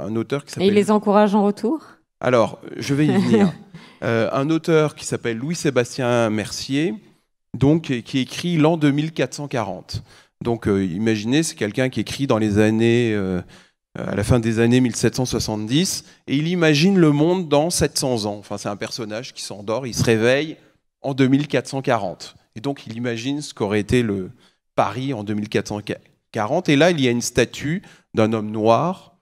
un auteur qui s'appelle... Et il les
encourage en retour
Alors, je vais y venir. un auteur qui s'appelle Louis-Sébastien Mercier, donc euh, qui écrit l'an 2440. Donc euh, imaginez, c'est quelqu'un qui écrit dans les années, euh, à la fin des années 1770, et il imagine le monde dans 700 ans. Enfin, c'est un personnage qui s'endort, il se réveille en 2440. Et donc il imagine ce qu'aurait été le Paris en 2440. Et là, il y a une statue d'un homme noir.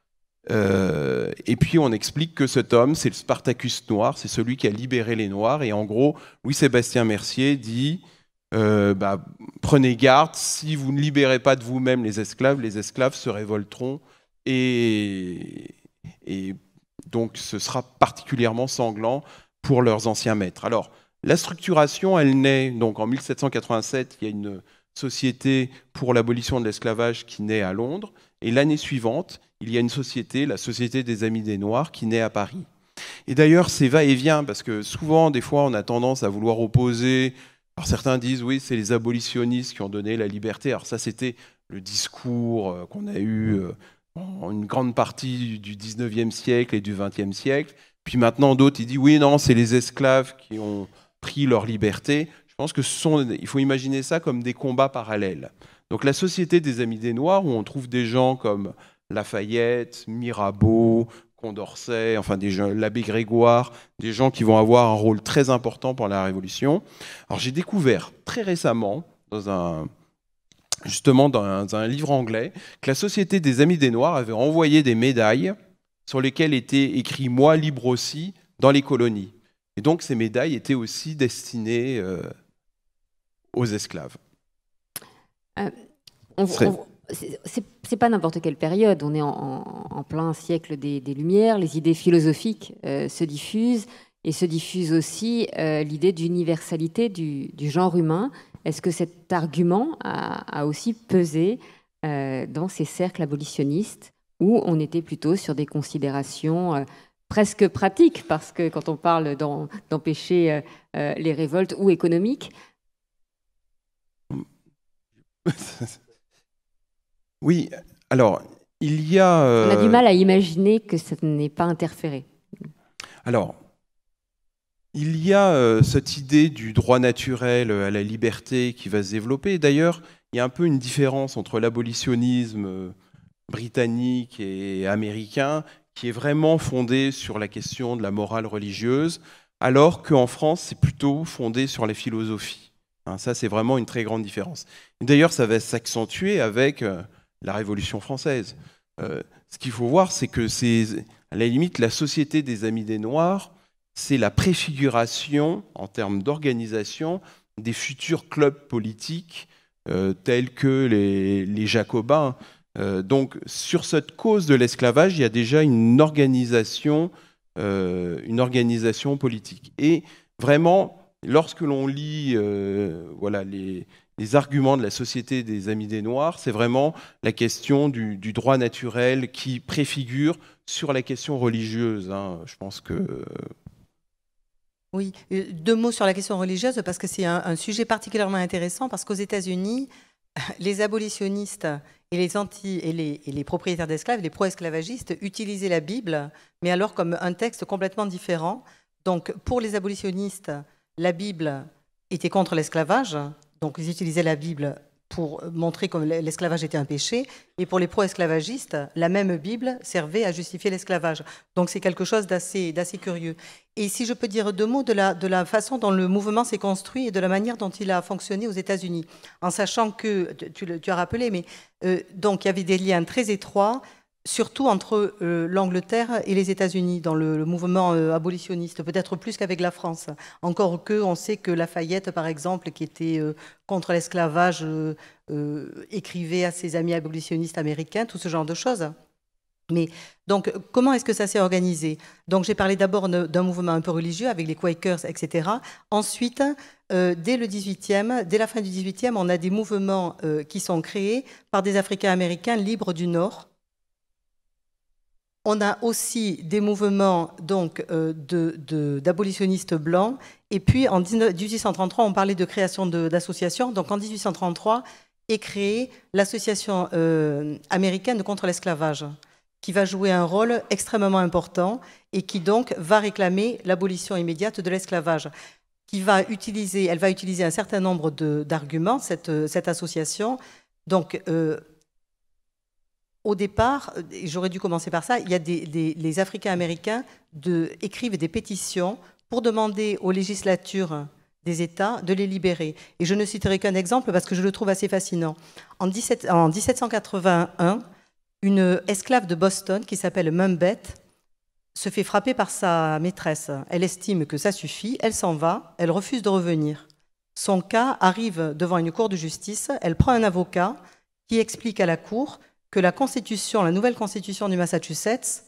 et puis on explique que cet homme, c'est le Spartacus noir, c'est celui qui a libéré les Noirs. Et en gros, Louis-Sébastien Mercier dit euh, bah, prenez garde, si vous ne libérez pas de vous-même les esclaves, les esclaves se révolteront et, et donc ce sera particulièrement sanglant pour leurs anciens maîtres. Alors, la structuration, elle naît donc en 1787, il y a une société pour l'abolition de l'esclavage qui naît à Londres, et l'année suivante, il y a une société, la Société des Amis des Noirs, qui naît à Paris. Et d'ailleurs, c'est va-et-vient, parce que souvent, des fois, on a tendance à vouloir opposer alors certains disent, oui, c'est les abolitionnistes qui ont donné la liberté. Alors ça, c'était le discours euh, qu'on a eu mm. euh, en une grande partie du 19e siècle et du 20e siècle. Puis maintenant, d'autres, ils disent, oui, non, c'est les esclaves qui ont pris leur liberté. Je pense que sont, il faut imaginer ça comme des combats parallèles. Donc la société des Amis des Noirs, où on trouve des gens comme Lafayette, Mirabeau, Condorcet, enfin l'abbé Grégoire, des gens qui vont avoir un rôle très important pour la Révolution. Alors j'ai découvert très récemment, justement dans un, livre anglais, que la Société des Amis des Noirs avait envoyé des médailles sur lesquelles était écrit Moi libre aussi dans les colonies. Et donc ces médailles étaient aussi destinées euh, aux esclaves.
Euh, c'est pas n'importe quelle période. On est en, plein siècle des, Lumières. Les idées philosophiques euh, se diffusent et se diffuse aussi euh, l'idée d'universalité du, genre humain. Est-ce que cet argument a, aussi pesé euh, dans ces cercles abolitionnistes où on était plutôt sur des considérations presque pratiques, parce que quand on parle d'empêcher les révoltes ou économiques,
Oui, alors, il y a... On a du euh, mal
à imaginer que ça n'est pas interféré.
Alors, il y a euh, cette idée du droit naturel à la liberté qui va se développer. D'ailleurs, il y a un peu une différence entre l'abolitionnisme euh, britannique et américain, qui est vraiment fondé sur la question de la morale religieuse, alors qu'en France, c'est plutôt fondé sur les philosophies. Hein, ça, c'est vraiment une très grande différence. D'ailleurs, ça va s'accentuer avec la Révolution française. Euh, ce qu'il faut voir, c'est que c'est, à la limite, la Société des Amis des Noirs, c'est la préfiguration, en termes d'organisation, des futurs clubs politiques euh, tels que les, Jacobins. Euh, donc, sur cette cause de l'esclavage, il y a déjà une organisation, une organisation politique. Et vraiment, lorsque l'on lit voilà, les, les arguments de la Société des Amis des Noirs, c'est vraiment la question du, droit naturel qui préfigure sur la question religieuse. Hein. Je pense que.
Oui, euh, deux mots sur la question religieuse, parce que c'est un, sujet particulièrement intéressant, parce qu'aux États-Unis, les abolitionnistes et les, et les, et les propriétaires d'esclaves, les pro-esclavagistes, utilisaient la Bible, mais alors comme un texte complètement différent. Donc, pour les abolitionnistes, la Bible était contre l'esclavage, donc ils utilisaient la Bible pour montrer que l'esclavage était un péché, et pour les pro-esclavagistes, la même Bible servait à justifier l'esclavage. Donc c'est quelque chose d'assez curieux. Et si je peux dire deux mots de la, façon dont le mouvement s'est construit et de la manière dont il a fonctionné aux États-Unis, en sachant que, tu, as rappelé, mais euh, donc il y avait des liens très étroits surtout entre euh, l'Angleterre et les États-Unis dans le, mouvement euh, abolitionniste, peut-être plus qu'avec la France. Encore que, on sait que Lafayette, par exemple, qui était euh, contre l'esclavage, écrivait à ses amis abolitionnistes américains, tout ce genre de choses. Mais donc, comment est-ce que ça s'est organisé Donc, j'ai parlé d'abord d'un mouvement un peu religieux avec les Quakers, etc. Ensuite, dès le 18e, dès la fin du 18e, on a des mouvements qui sont créés par des Africains américains libres du Nord on a aussi des mouvements donc euh, d'abolitionnistes blancs. Et puis en 1833, on parlait de création d'associations. Donc en 1833 est créée l'association euh, américaine contre l'esclavage, qui va jouer un rôle extrêmement important et qui donc va réclamer l'abolition immédiate de l'esclavage. Qui va utiliser, elle va utiliser un certain nombre d'arguments cette, euh, cette association. Donc au départ, euh, j'aurais dû commencer par ça, il y a des, les Africains-Américains de, écrivent des pétitions pour demander aux législatures des États de les libérer. Et je ne citerai qu'un exemple parce que je le trouve assez fascinant. En, en 1781, une esclave de Boston qui s'appelle Mumbet se fait frapper par sa maîtresse. Elle estime que ça suffit, elle s'en va, elle refuse de revenir. Son cas arrive devant une cour de justice, elle prend un avocat qui explique à la cour que la Constitution, la nouvelle Constitution du Massachusetts,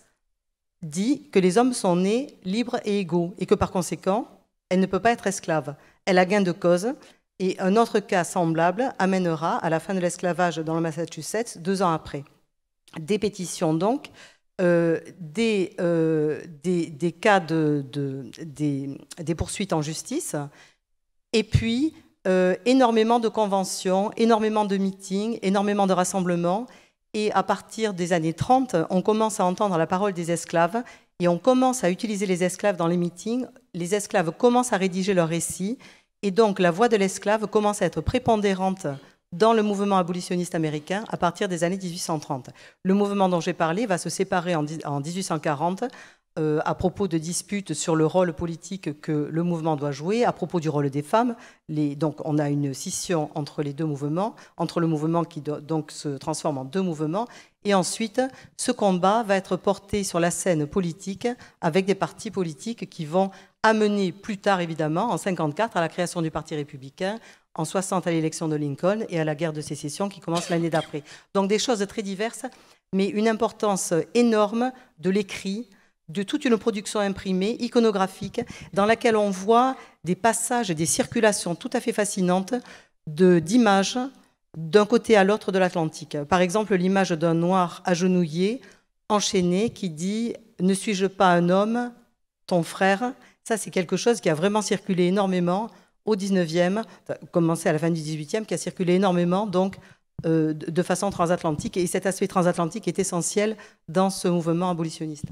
dit que les hommes sont nés libres et égaux et que par conséquent, elle ne peut pas être esclave. Elle a gain de cause et un autre cas semblable amènera à la fin de l'esclavage dans le Massachusetts deux ans après. Des pétitions donc, euh, euh, des, des, cas de, des, poursuites en justice et puis euh, énormément de conventions, énormément de meetings, énormément de rassemblements et à partir des années 30, on commence à entendre la parole des esclaves et on commence à utiliser les esclaves dans les meetings. Les esclaves commencent à rédiger leurs récits et donc la voix de l'esclave commence à être prépondérante dans le mouvement abolitionniste américain à partir des années 1830. Le mouvement dont j'ai parlé va se séparer en 1840 euh, à propos de disputes sur le rôle politique que le mouvement doit jouer, à propos du rôle des femmes. donc on a une scission entre les deux mouvements, entre le mouvement qui donc se transforme en deux mouvements, et ensuite ce combat va être porté sur la scène politique avec des partis politiques qui vont amener plus tard évidemment, en 54, à la création du Parti républicain, en 60 à l'élection de Lincoln et à la guerre de sécession qui commence l'année d'après. Donc des choses très diverses, mais une importance énorme de l'écrit de toute une production imprimée, iconographique, dans laquelle on voit des passages et des circulations tout à fait fascinantes d'images d'un côté à l'autre de l'Atlantique. Par exemple, l'image d'un noir agenouillé, enchaîné, qui dit ⁇ Ne suis-je pas un homme Ton frère ?⁇ Ça, c'est quelque chose qui a vraiment circulé énormément au 19e, commencé à la fin du 18e, qui a circulé énormément, donc euh, de façon transatlantique. Et cet aspect transatlantique est essentiel dans ce mouvement abolitionniste.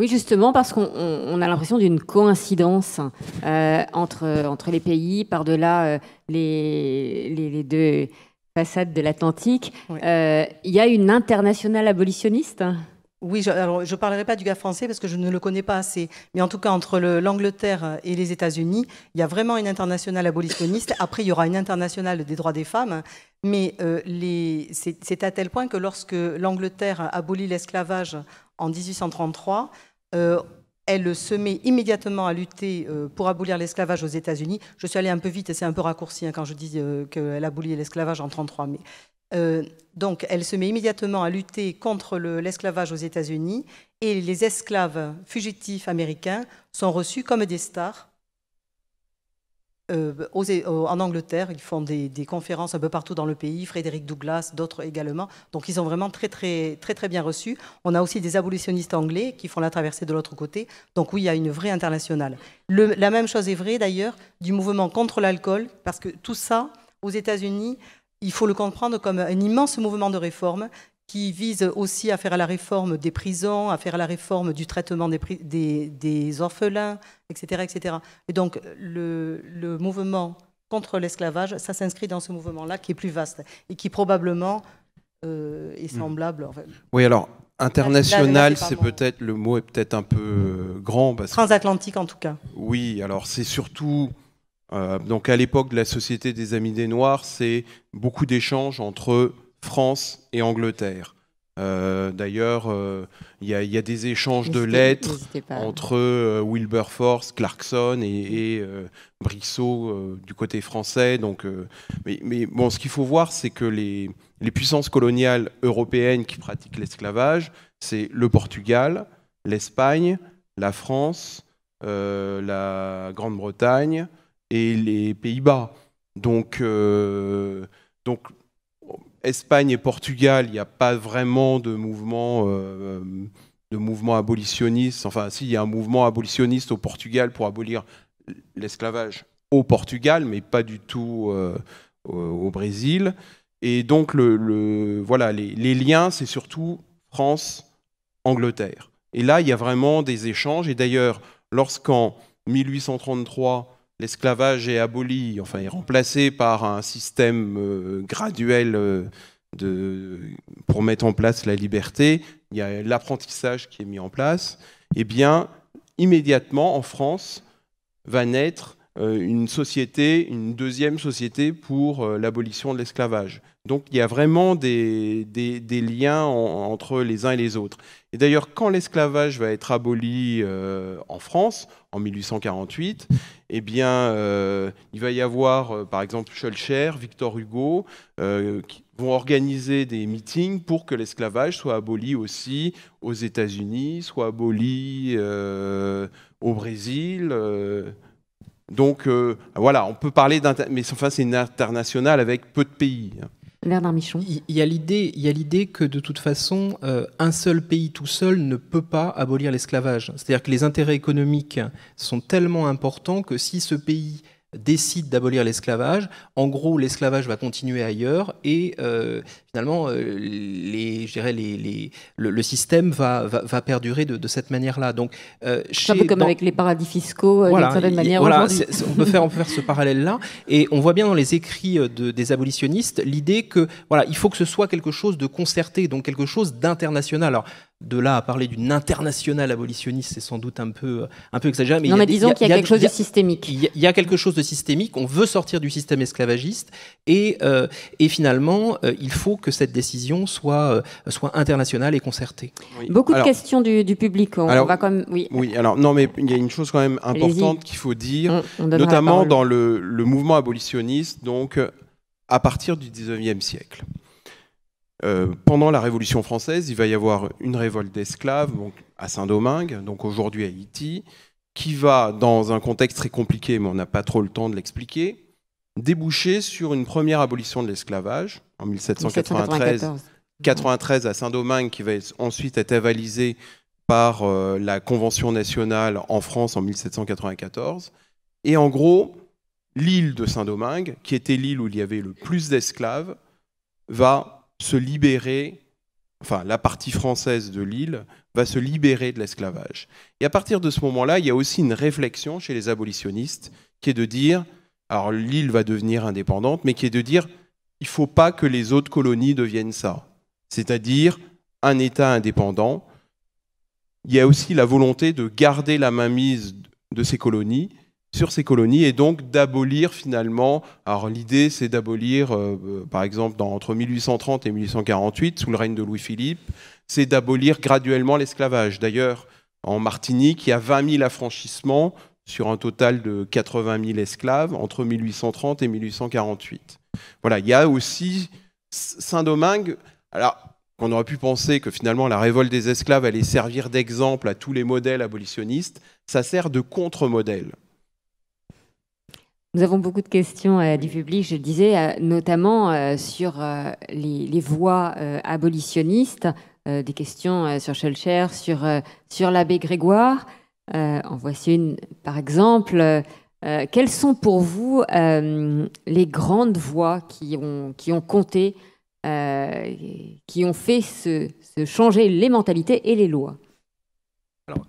Oui, justement, parce qu'on a l'impression d'une coïncidence euh, entre, entre les pays, par-delà euh, les, les, deux façades de l'Atlantique. Euh, il y a une internationale abolitionniste
oui, je, alors je parlerai pas du gars français parce que je ne le connais pas assez, mais en tout cas entre l'Angleterre et les États-Unis, il y a vraiment une internationale abolitionniste. Après, il y aura une internationale des droits des femmes, mais c'est à tel point que lorsque l'Angleterre abolit l'esclavage en 1833, euh, elle se met immédiatement à lutter euh, pour abolir l'esclavage aux États-Unis. Je suis allée un peu vite et c'est un peu raccourci hein, quand je dis qu'elle euh, qu'elle abolit l'esclavage en 33 Mais... donc, elle se met immédiatement à lutter contre l'esclavage aux États-Unis et les esclaves fugitifs américains sont reçus comme des stars euh, euh, en Angleterre, ils font des, conférences un peu partout dans le pays, Frédéric Douglas, d'autres également. Donc ils sont vraiment très, très, très, très bien reçus. On a aussi des abolitionnistes anglais qui font la traversée de l'autre côté. Donc oui, il y a une vraie internationale. la même chose est vraie d'ailleurs du mouvement contre l'alcool, parce que tout ça, aux États-Unis, il faut le comprendre comme un immense mouvement de réforme qui vise aussi à faire la réforme des prisons, à faire la réforme du traitement des, des orphelins, etc., etc. Et donc le, mouvement contre l'esclavage, ça s'inscrit dans ce mouvement-là qui est plus vaste et qui probablement euh, est hmm. semblable. oui, alors international, c'est
peut-être le mot est peut-être un peu euh, grand.
Transatlantique en tout cas.
Oui, alors c'est surtout euh, donc à l'époque de la Société des Amis des Noirs, c'est beaucoup d'échanges entre France et Angleterre. Euh, d'ailleurs, il euh, y, a des échanges de lettres entre euh, Wilberforce, Clarkson et, Brissot du côté français. Donc, mais, bon, ce qu'il faut voir, c'est que les, les, puissances coloniales européennes qui pratiquent l'esclavage, c'est le Portugal, l'Espagne, la France, la Grande-Bretagne et les Pays-Bas. Donc, donc Espagne et Portugal, il n'y a pas vraiment euh, de mouvement, abolitionniste. Enfin, si, il y a un mouvement abolitionniste au Portugal pour abolir l'esclavage au Portugal, mais pas du tout euh, au Brésil. Et donc, voilà, les liens, c'est surtout France-Angleterre. Et là, il y a vraiment des échanges. Et d'ailleurs, lorsqu'en 1833, l'esclavage est aboli, enfin est remplacé par un système euh, graduel euh, pour mettre en place la liberté, il y a l'apprentissage qui est mis en place, eh bien, immédiatement, en France, va naître euh, une société, une deuxième société pour l'abolition de l'esclavage. Donc il y a vraiment des, liens entre les uns et les autres. Et d'ailleurs, quand l'esclavage va être aboli euh, en France, en 1848, eh bien, euh, il va y avoir, euh, par exemple, Schulcher, Victor Hugo, qui vont organiser des meetings pour que l'esclavage soit aboli aussi aux États-Unis, soit aboli au Brésil. donc voilà, on peut parler, mais enfin c'est une internationale avec
peu de pays. Hein. Il y a l'idée, l'idée que de toute façon, euh, un seul pays tout seul ne peut pas abolir l'esclavage. C'est-à-dire que les intérêts économiques sont tellement importants que si ce pays décide d'abolir l'esclavage, en gros, l'esclavage va continuer ailleurs et euh, finalement, euh, les, les, le, système va, perdurer de, cette manière-là. Donc, euh, un peu comme avec
les paradis fiscaux, euh, d'une certaine manière. Voilà, on, peut faire,
faire ce parallèle-là. Et on voit bien dans les écrits de, des abolitionnistes l'idée que voilà, il faut que ce soit quelque chose de concerté, donc quelque chose d'international. Alors, de là à parler d'une internationale abolitionniste, c'est sans doute un peu, un peu exagéré. Mais non, mais disons qu'il y a, y quelque chose de systémique. Il y, a quelque chose de systémique. On veut sortir du système esclavagiste et, et finalement, il faut que cette décision soit, euh, soit internationale et concertée. Beaucoup de
questions du, public. On, va oui.
oui. alors non, mais il y a une chose quand même importante
qu'il faut dire, notamment
dans le, mouvement abolitionniste, donc euh, à partir du 19e siècle. Euh, pendant la Révolution française, il va y avoir une révolte d'esclaves donc, à Saint-Domingue, donc aujourd'hui à Haïti, qui va, dans un contexte très compliqué, mais on n'a pas trop le temps de l'expliquer, débouché sur une première abolition de l'esclavage en 1793, à Saint-Domingue, qui va ensuite être avalisée par euh, la Convention nationale en France en 1794. Et en gros, l'île de Saint-Domingue, qui était l'île où il y avait le plus d'esclaves, va se libérer, enfin la partie française de l'île va se libérer de l'esclavage. Et à partir de ce moment-là, il y a aussi une réflexion chez les abolitionnistes qui est de dire, alors l'île va devenir indépendante, mais qui est de dire il ne faut pas que les autres colonies deviennent ça, c'est-à-dire un État indépendant. Il y a aussi la volonté de garder la mainmise de ces colonies sur ces colonies et donc d'abolir finalement. Alors l'idée, c'est d'abolir, euh, euh, par exemple, entre 1830 et 1848, sous le règne de Louis-Philippe, c'est d'abolir graduellement l'esclavage. D'ailleurs, en Martinique, il y a 20 000 affranchissements sur un total de 80 000 esclaves entre 1830 et 1848. Voilà, il y a aussi Saint-Domingue, alors on aurait pu penser que finalement la révolte des esclaves allait servir d'exemple à tous les modèles abolitionnistes, ça sert de contre-modèle.
Nous avons beaucoup de questions euh, du public, je le disais, euh, notamment euh, sur les, les, voies abolitionnistes, des questions sur Schulcher, sur, sur l'abbé Grégoire. Euh, en voici une, par exemple. Euh, euh, quelles sont pour vous les grandes voix qui ont, qui ont compté, qui ont fait se, changer les mentalités et les lois
Alors,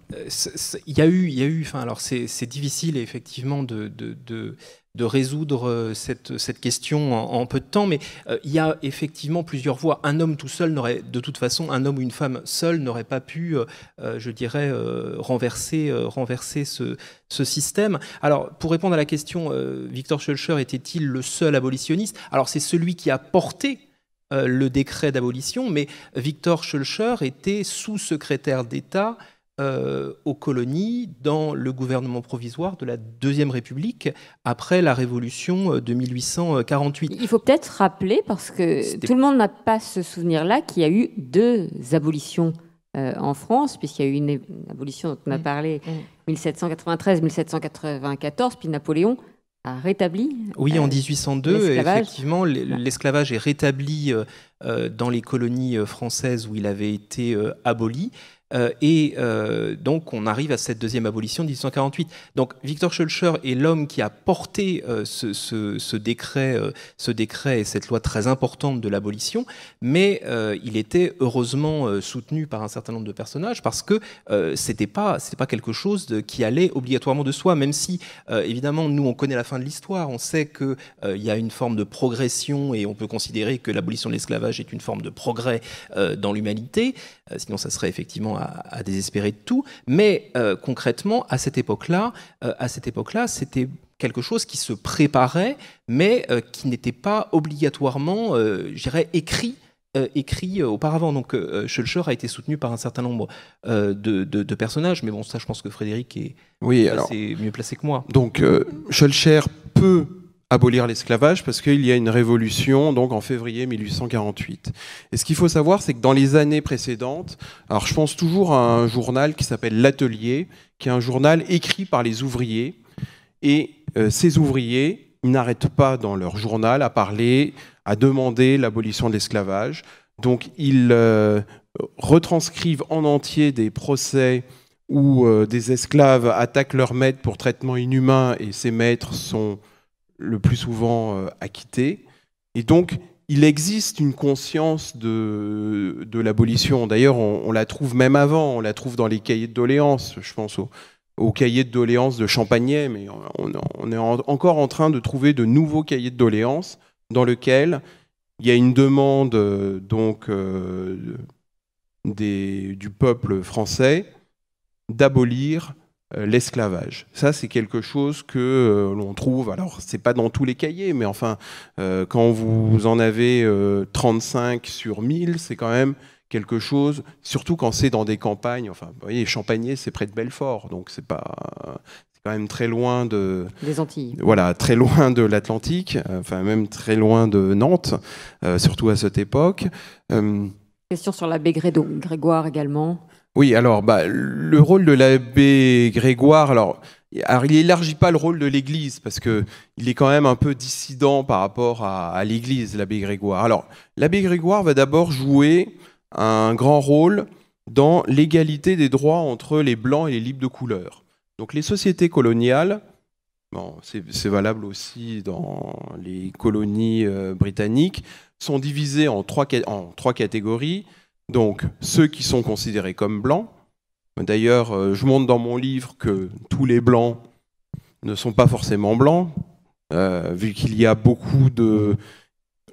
il y a eu, y a eu enfin, alors c'est difficile effectivement de, de de résoudre euh, cette, question en, peu de temps, mais euh, il y a effectivement plusieurs voies. Un homme tout seul n'aurait, de toute façon, un homme ou une femme seul n'aurait pas pu, euh, je dirais, renverser, renverser ce, ce, système. Alors, pour répondre à la question, Victor Schulcher était-il le seul abolitionniste Alors, c'est celui qui a porté le décret d'abolition, mais Victor Schulcher était sous-secrétaire d'État euh, aux colonies dans le gouvernement provisoire de la Deuxième République après la Révolution euh, de 1848. Il faut peut-être
rappeler, parce que tout le monde n'a pas ce souvenir-là, qu'il y a eu deux abolitions euh, en France, puisqu'il y a eu une abolition dont on a mm. parlé, mm. en 1793-1794, puis Napoléon a rétabli Oui, en 1802, effectivement,
l'esclavage est rétabli dans les colonies françaises où il avait été aboli. Euh, et euh, donc, on arrive à cette deuxième abolition de 1848. Donc, Victor Schœlcher est l'homme qui a porté euh, ce, décret, ce décret et cette loi très importante de l'abolition, mais il était heureusement soutenu par un certain nombre de personnages parce que c'était pas, pas quelque chose qui allait obligatoirement de soi, même si évidemment nous on connaît la fin de l'histoire, on sait qu'il y a une forme de progression et on peut considérer que l'abolition de l'esclavage est une forme de progrès dans l'humanité. sinon, ça serait effectivement à, désespérer de tout, mais euh, concrètement, à cette époque-là, euh, à cette époque-là, c'était quelque chose qui se préparait, mais euh, qui n'était pas obligatoirement, j'irais, écrit écrit auparavant. Donc euh, Schulcher a été soutenu par un certain nombre de, personnages, mais bon, ça je pense que Frédéric est oui, mieux placé que moi.
Donc Schulcher peut abolir l'esclavage parce qu'il y a une révolution donc en février 1848. Et ce qu'il faut savoir, c'est que dans les années précédentes, alors je pense toujours à un journal qui s'appelle L'Atelier, qui est un journal écrit par les ouvriers. Et euh, ces ouvriers, ils n'arrêtent pas dans leur journal à parler, à demander l'abolition de l'esclavage. Donc ils euh, retranscrivent en entier des procès où euh, des esclaves attaquent leurs maîtres pour traitement inhumain et ces maîtres sont le plus souvent euh, acquitté. Et donc, il existe une conscience de, de l'abolition. D'ailleurs, on, la trouve même avant, on la trouve dans les cahiers de doléances, je pense au, cahiers de doléances de Champagnet, mais on, est encore en train de trouver de nouveaux cahiers de doléances dans lesquels il y a une demande euh, donc, euh, du peuple français d'abolir euh, l'esclavage. Ça, c'est quelque chose que euh, l'on trouve, alors c'est pas dans tous les cahiers, mais enfin, euh, quand vous en avez 35 sur 1000, c'est quand même quelque chose, surtout quand c'est dans des campagnes, enfin, vous voyez, Champagné, c'est près de Belfort, donc c'est pas... C'est quand même très loin de... Des Antilles. Voilà, très loin de l'Atlantique, enfin même très loin de Nantes, surtout à cette époque.
Question sur l'abbé Grégoire également.
Oui, alors bah, le rôle de l'abbé Grégoire, alors, il n'élargit pas le rôle de l'Église parce que il est quand même un peu dissident par rapport à, l'Église, l'abbé Grégoire. Alors l'abbé Grégoire va d'abord jouer un grand rôle dans l'égalité des droits entre les blancs et les libres de couleur. Donc les sociétés coloniales, bon, c'est valable aussi dans les colonies euh, britanniques, sont divisées en trois catégories donc, ceux qui sont considérés comme blancs, d'ailleurs, euh, je montre dans mon livre que tous les blancs ne sont pas forcément blancs, euh, vu qu'il y a beaucoup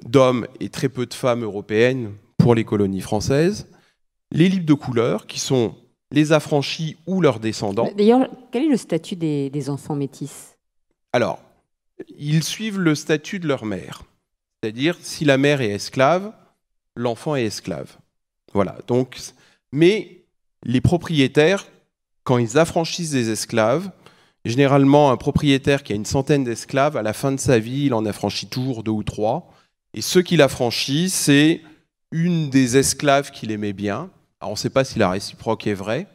d'hommes et très peu de femmes européennes pour les colonies françaises. Les libres de couleur, qui sont les affranchis ou leurs descendants.
D'ailleurs, quel est le statut des, des enfants métis
Alors, ils suivent le statut de leur mère. C'est-à-dire, si la mère est esclave, l'enfant est esclave. Voilà. Donc, mais les propriétaires, quand ils affranchissent des esclaves, généralement un propriétaire qui a une centaine d'esclaves, à la fin de sa vie, il en affranchit toujours deux ou trois. Et ceux qu'il affranchit, c'est une des esclaves qu'il aimait bien. on ne sait pas si la réciproque est vraie.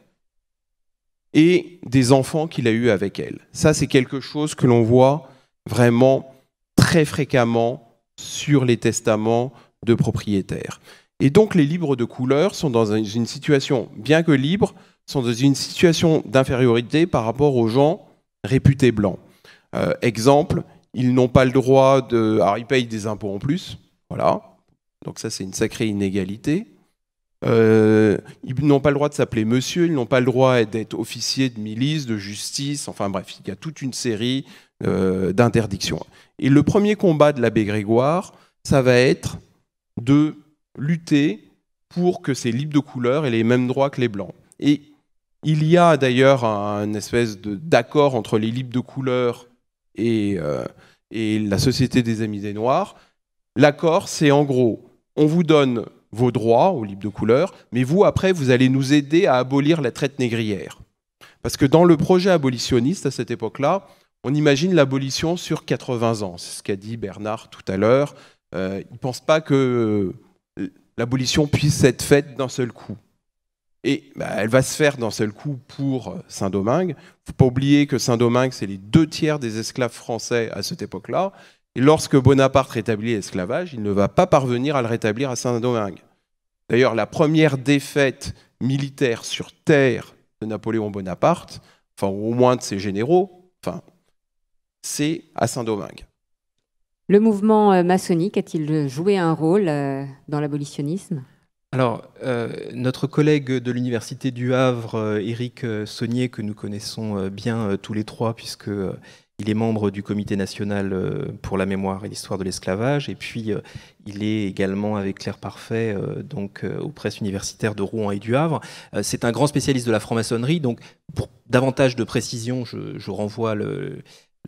Et des enfants qu'il a eus avec elle. Ça, c'est quelque chose que l'on voit vraiment très fréquemment sur les testaments de propriétaires. Et donc les libres de couleur sont dans une situation, bien que libres, sont dans une situation d'infériorité par rapport aux gens réputés blancs. Euh, exemple, ils n'ont pas le droit de... Alors ils payent des impôts en plus, voilà. Donc ça c'est une sacrée inégalité. Euh, ils n'ont pas le droit de s'appeler monsieur, ils n'ont pas le droit d'être officier de milice, de justice, enfin bref, il y a toute une série euh, d'interdictions. Et le premier combat de l'abbé Grégoire, ça va être de lutter pour que ces libres de couleur aient les mêmes droits que les blancs. Et il y a d'ailleurs un, une espèce d'accord entre les libres de couleur euh, et, la Société des Amis des Noirs. L'accord, c'est en gros, on vous donne vos droits aux libres de couleur, mais vous, après, vous allez nous aider à abolir la traite négrière. Parce que dans le projet abolitionniste, à cette époque-là, on imagine l'abolition sur 80 ans. C'est ce qu'a dit Bernard tout à l'heure. Euh, il ne pense pas que l'abolition puisse être faite d'un seul coup. Et bah, elle va se faire d'un seul coup pour euh, Saint-Domingue. Il ne faut pas oublier que Saint-Domingue, c'est les deux tiers des esclaves français à cette époque-là. Et lorsque Bonaparte rétablit l'esclavage, il ne va pas parvenir à le rétablir à Saint-Domingue. D'ailleurs, la première défaite militaire sur terre de Napoléon Bonaparte, enfin au moins de ses généraux, enfin, c'est à Saint-Domingue.
Le mouvement euh, maçonnique a-t-il joué un rôle euh, dans l'abolitionnisme
alors, euh, notre collègue de l'Université du Havre, Éric Saunier, que nous connaissons bien tous les trois, puisque il est membre du Comité national pour la mémoire et l'histoire de l'esclavage, et puis il est également avec Claire Parfait, donc aux presses universitaires de Rouen et du Havre. C'est un grand spécialiste de la franc-maçonnerie, donc pour davantage de précision, je renvoie le,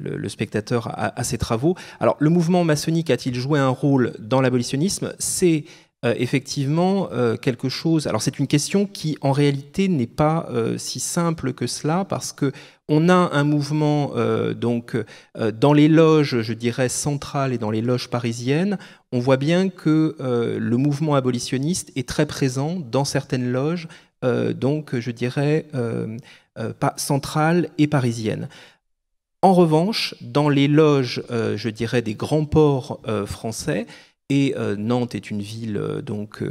le, spectateur à, ses travaux. Alors, le mouvement maçonnique a-t-il joué un rôle dans l'abolitionnisme C'est euh, effectivement euh, quelque chose. Alors, c'est une question qui, en réalité, n'est pas euh, si simple que cela, parce que on a un mouvement donc dans les loges, je dirais centrales et dans les loges parisiennes. On voit bien que le mouvement abolitionniste est très présent dans certaines loges, donc je dirais pas centrales et parisiennes. En revanche, dans les loges, euh, je dirais, des grands ports euh, français, et euh, Nantes est une ville donc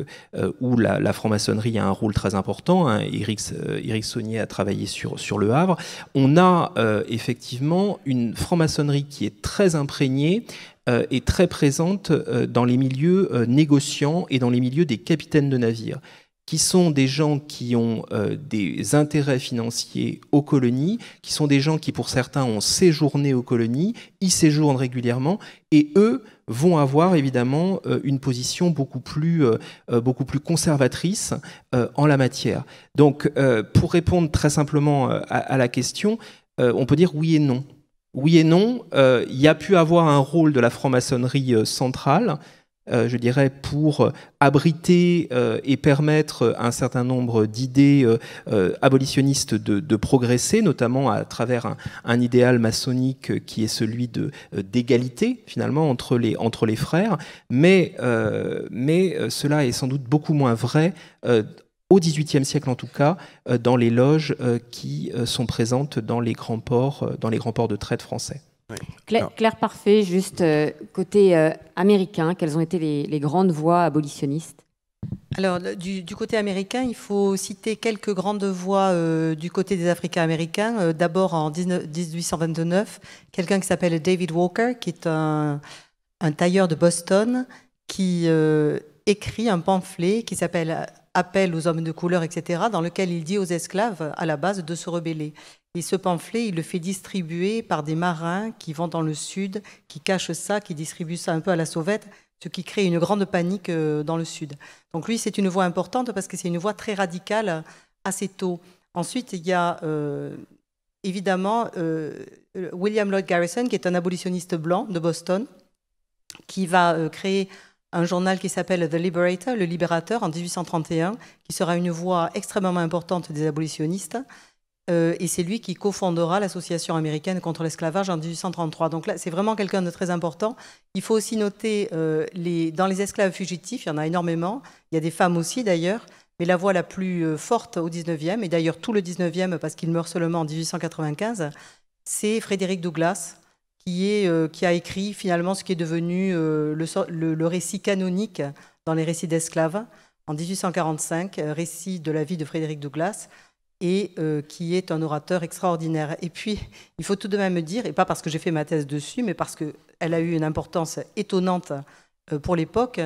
où la, franc-maçonnerie a un rôle très important. Eric, hein. Saunier a travaillé sur, sur le Havre. On a effectivement une franc-maçonnerie qui est très imprégnée et très présente dans les milieux négociants et dans les milieux des capitaines de navires qui sont des gens qui ont euh, des intérêts financiers aux colonies, qui sont des gens qui, pour certains, ont séjourné aux colonies, y séjournent régulièrement, et eux vont avoir évidemment euh, une position beaucoup plus, euh, beaucoup plus conservatrice en la matière. Donc, pour répondre très simplement à, à la question, on peut dire oui et non. Oui et non, il y a pu avoir un rôle de la franc-maçonnerie centrale euh, je dirais, pour euh, abriter euh, et permettre à un certain nombre d'idées abolitionnistes de, progresser, notamment à travers un, idéal maçonnique qui est celui d'égalité finalement entre les entre les frères. Mais mais cela est sans doute beaucoup moins vrai au XVIIIe siècle en tout cas, dans les loges qui sont présentes dans les grands ports, dans les grands ports de traite français. Claire,
Parfait, juste euh, côté euh, américain, quelles ont été
les, grandes voix abolitionnistes alors, du, côté américain, il faut citer quelques grandes voix euh, du côté des Africains américains. D'abord, en 1829, quelqu'un qui s'appelle David Walker, qui est un, tailleur de Boston, qui écrit un pamphlet qui s'appelle Appel aux hommes de couleur, etc., dans lequel il dit aux esclaves, à la base, de se rebeller. Et ce pamphlet, il le fait distribuer par des marins qui vont dans le sud, qui cachent ça, qui distribuent ça un peu à la sauvette, ce qui crée une grande panique euh, dans le sud. Donc lui, c'est une voix importante parce que c'est une voix très radicale assez tôt. Ensuite, il y a euh, évidemment euh, William Lloyd Garrison, qui est un abolitionniste blanc de Boston, qui va créer un journal qui s'appelle The Liberator, le Libérateur, en 1831, qui sera une voix extrêmement importante des abolitionnistes. Euh, et c'est lui qui cofondera l'association américaine contre l'esclavage en 1833. Donc là, c'est vraiment quelqu'un de très important. Il faut aussi noter, euh, dans les esclaves fugitifs, il y en a énormément, il y a des femmes aussi d'ailleurs, mais la voix la plus euh, forte au 19e, et d'ailleurs tout le 19e parce qu'il meurt seulement en 1895, c'est Frédéric Douglas qui, est, qui a écrit finalement ce qui est devenu le, récit canonique dans les récits d'esclaves en 1845, récit de la vie de Frédéric Douglass et euh, qui est un orateur extraordinaire. Et puis, il faut tout de même me dire, et pas parce que j'ai fait ma thèse dessus, mais parce qu'elle a eu une importance étonnante euh, pour l'époque,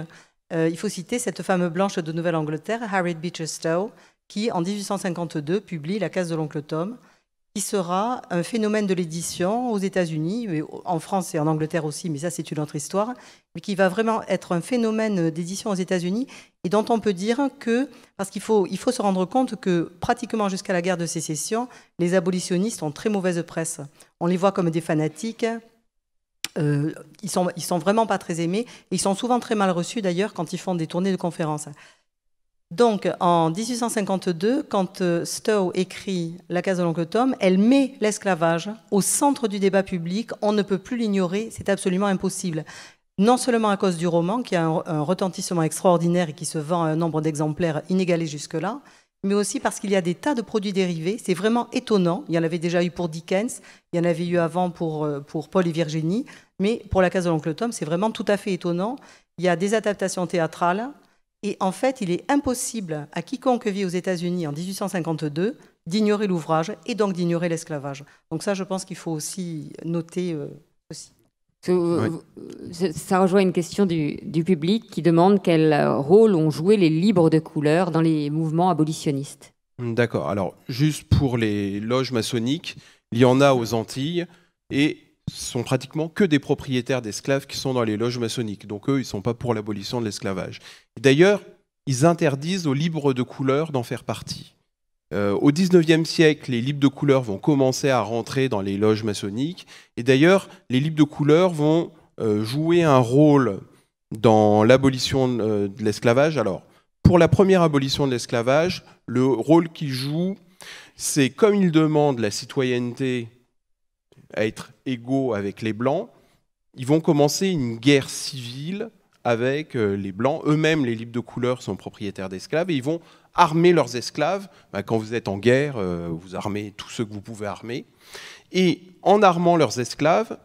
euh, il faut citer cette femme blanche de Nouvelle-Angleterre, Harriet Beecher Stowe, qui, en 1852, publie La Case de l'Oncle Tom, qui sera un phénomène de l'édition aux États-Unis, en France et en Angleterre aussi, mais ça c'est une autre histoire, mais qui va vraiment être un phénomène d'édition aux États-Unis et dont on peut dire que, parce qu'il faut, il faut se rendre compte que pratiquement jusqu'à la guerre de sécession, les abolitionnistes ont très mauvaise presse. On les voit comme des fanatiques. Euh, ils sont, ils sont vraiment pas très aimés. Et ils sont souvent très mal reçus d'ailleurs quand ils font des tournées de conférences. Donc, en 1852, quand euh, Stowe écrit La case de l'oncle Tom, elle met l'esclavage au centre du débat public. On ne peut plus l'ignorer, c'est absolument impossible. Non seulement à cause du roman, qui a un, retentissement extraordinaire et qui se vend à un nombre d'exemplaires inégalé jusque-là, mais aussi parce qu'il y a des tas de produits dérivés. C'est vraiment étonnant. Il y en avait déjà eu pour Dickens, il y en avait eu avant pour, euh, pour Paul et Virginie, mais pour La case de l'oncle Tom, c'est vraiment tout à fait étonnant. Il y a des adaptations théâtrales et en fait, il est impossible à quiconque vit aux États-Unis en 1852 d'ignorer l'ouvrage et donc d'ignorer l'esclavage. Donc ça, je pense qu'il faut aussi noter euh, aussi. Euh, euh, ça rejoint une question du, du, public
qui demande quel rôle ont joué les libres de couleur dans les mouvements abolitionnistes.
D'accord. Alors, juste pour les loges maçonniques, il y en a aux Antilles et sont pratiquement que des propriétaires d'esclaves qui sont dans les loges maçonniques. Donc eux, ils ne sont pas pour l'abolition de l'esclavage. D'ailleurs, ils interdisent aux libres de couleur d'en faire partie. Euh, au XIXe siècle, les libres de couleur vont commencer à rentrer dans les loges maçonniques. Et d'ailleurs, les libres de couleur vont euh, jouer un rôle dans l'abolition euh, de l'esclavage. Alors, pour la première abolition de l'esclavage, le rôle qu'ils jouent, c'est comme ils demandent la citoyenneté à être égaux avec les Blancs, ils vont commencer une guerre civile avec euh, les Blancs. Eux-mêmes, les libres de couleur, sont propriétaires d'esclaves et ils vont armer leurs esclaves. Bah, quand vous êtes en guerre, euh, vous armez tous ceux que vous pouvez armer. Et en armant leurs esclaves,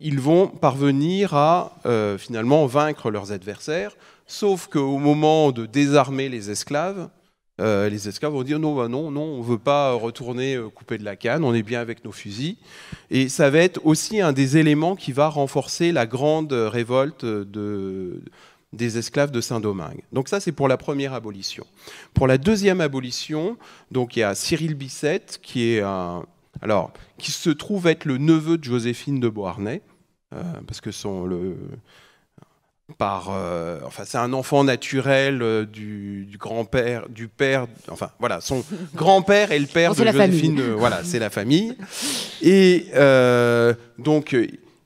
ils vont parvenir à euh, finalement vaincre leurs adversaires, sauf qu'au moment de désarmer les esclaves, euh, les esclaves vont dire non, bah non, non, on ne veut pas retourner euh, couper de la canne, on est bien avec nos fusils. Et ça va être aussi un des éléments qui va renforcer la grande révolte des esclaves de Saint-Domingue. Donc ça, c'est pour la première abolition. Pour la deuxième abolition, donc il y a Cyril Bissette, qui est alors, qui se trouve être le neveu de Joséphine de Beauharnais, euh, parce que son, le, par, euh, enfin, c'est un enfant naturel euh, du, grand-père, du père, enfin voilà, son grand-père et le père de Joséphine. Euh, voilà, c'est la famille. Et donc,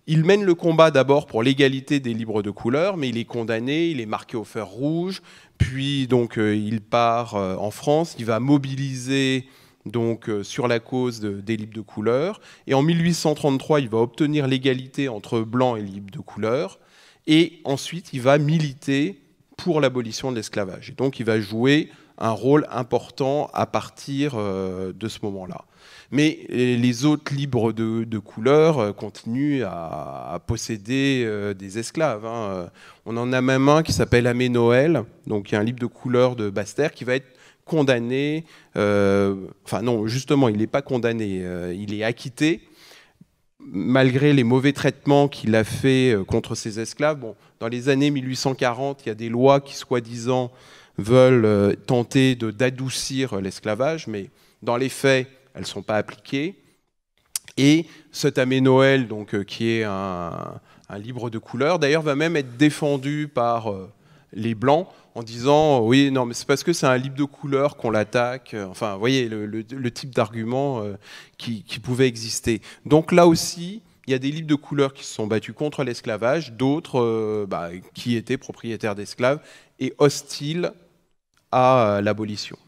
il mène le combat d'abord pour l'égalité des libres de couleur, mais il est condamné, il est marqué au fer rouge. Puis donc, il part en France, il va mobiliser donc sur la cause des libres de couleur. Et en 1833, il va obtenir l'égalité entre blancs et libres de couleur et ensuite il va militer pour l'abolition de l'esclavage. Et donc il va jouer un rôle important à partir euh, de ce moment-là. Mais euh, les autres libres de, couleur euh, continuent à, posséder des esclaves. Hein. On en a même un qui s'appelle Amé Noël, donc y a un libre de couleur de Bastère, qui va être condamné. enfin non, justement, il n'est pas condamné, il est acquitté malgré les mauvais traitements qu'il a fait euh, contre ses esclaves, dans les années 1840, il y a des lois qui, soi-disant, veulent euh, tenter d'adoucir euh, l'esclavage, mais dans les faits, elles ne sont pas appliquées. Et cet Aménoël, donc, qui est un, un libre de couleur, d'ailleurs, va même être défendu par les Blancs en disant euh, oui, non, mais c'est parce que c'est un livre de couleur qu'on l'attaque. Euh, enfin, vous voyez le, type d'argument euh, qui, pouvait exister. Donc là aussi, il y a des livres de couleur qui se sont battus contre l'esclavage, d'autres bah, qui étaient propriétaires d'esclaves et hostiles à l'abolition.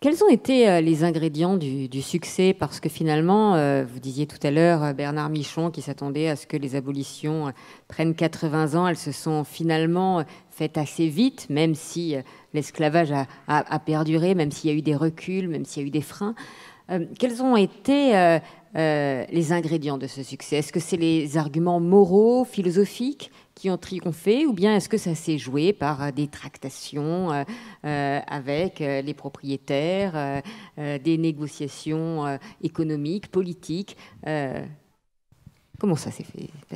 Quels ont été euh, les ingrédients du, succès Parce que finalement, euh, vous disiez tout à l'heure euh, Bernard Michon qui s'attendait à ce que les abolitions prennent 80 ans. Elles se sont finalement faites assez vite, même si l'esclavage a, perduré, même s'il y a eu des reculs, même s'il y a eu des freins. quels ont été les ingrédients de ce succès Est-ce que c'est les arguments moraux, philosophiques qui ont triomphé, ou bien est-ce que ça s'est joué par euh, des tractations euh, euh, avec les propriétaires, des négociations économiques, politiques Comment ça s'est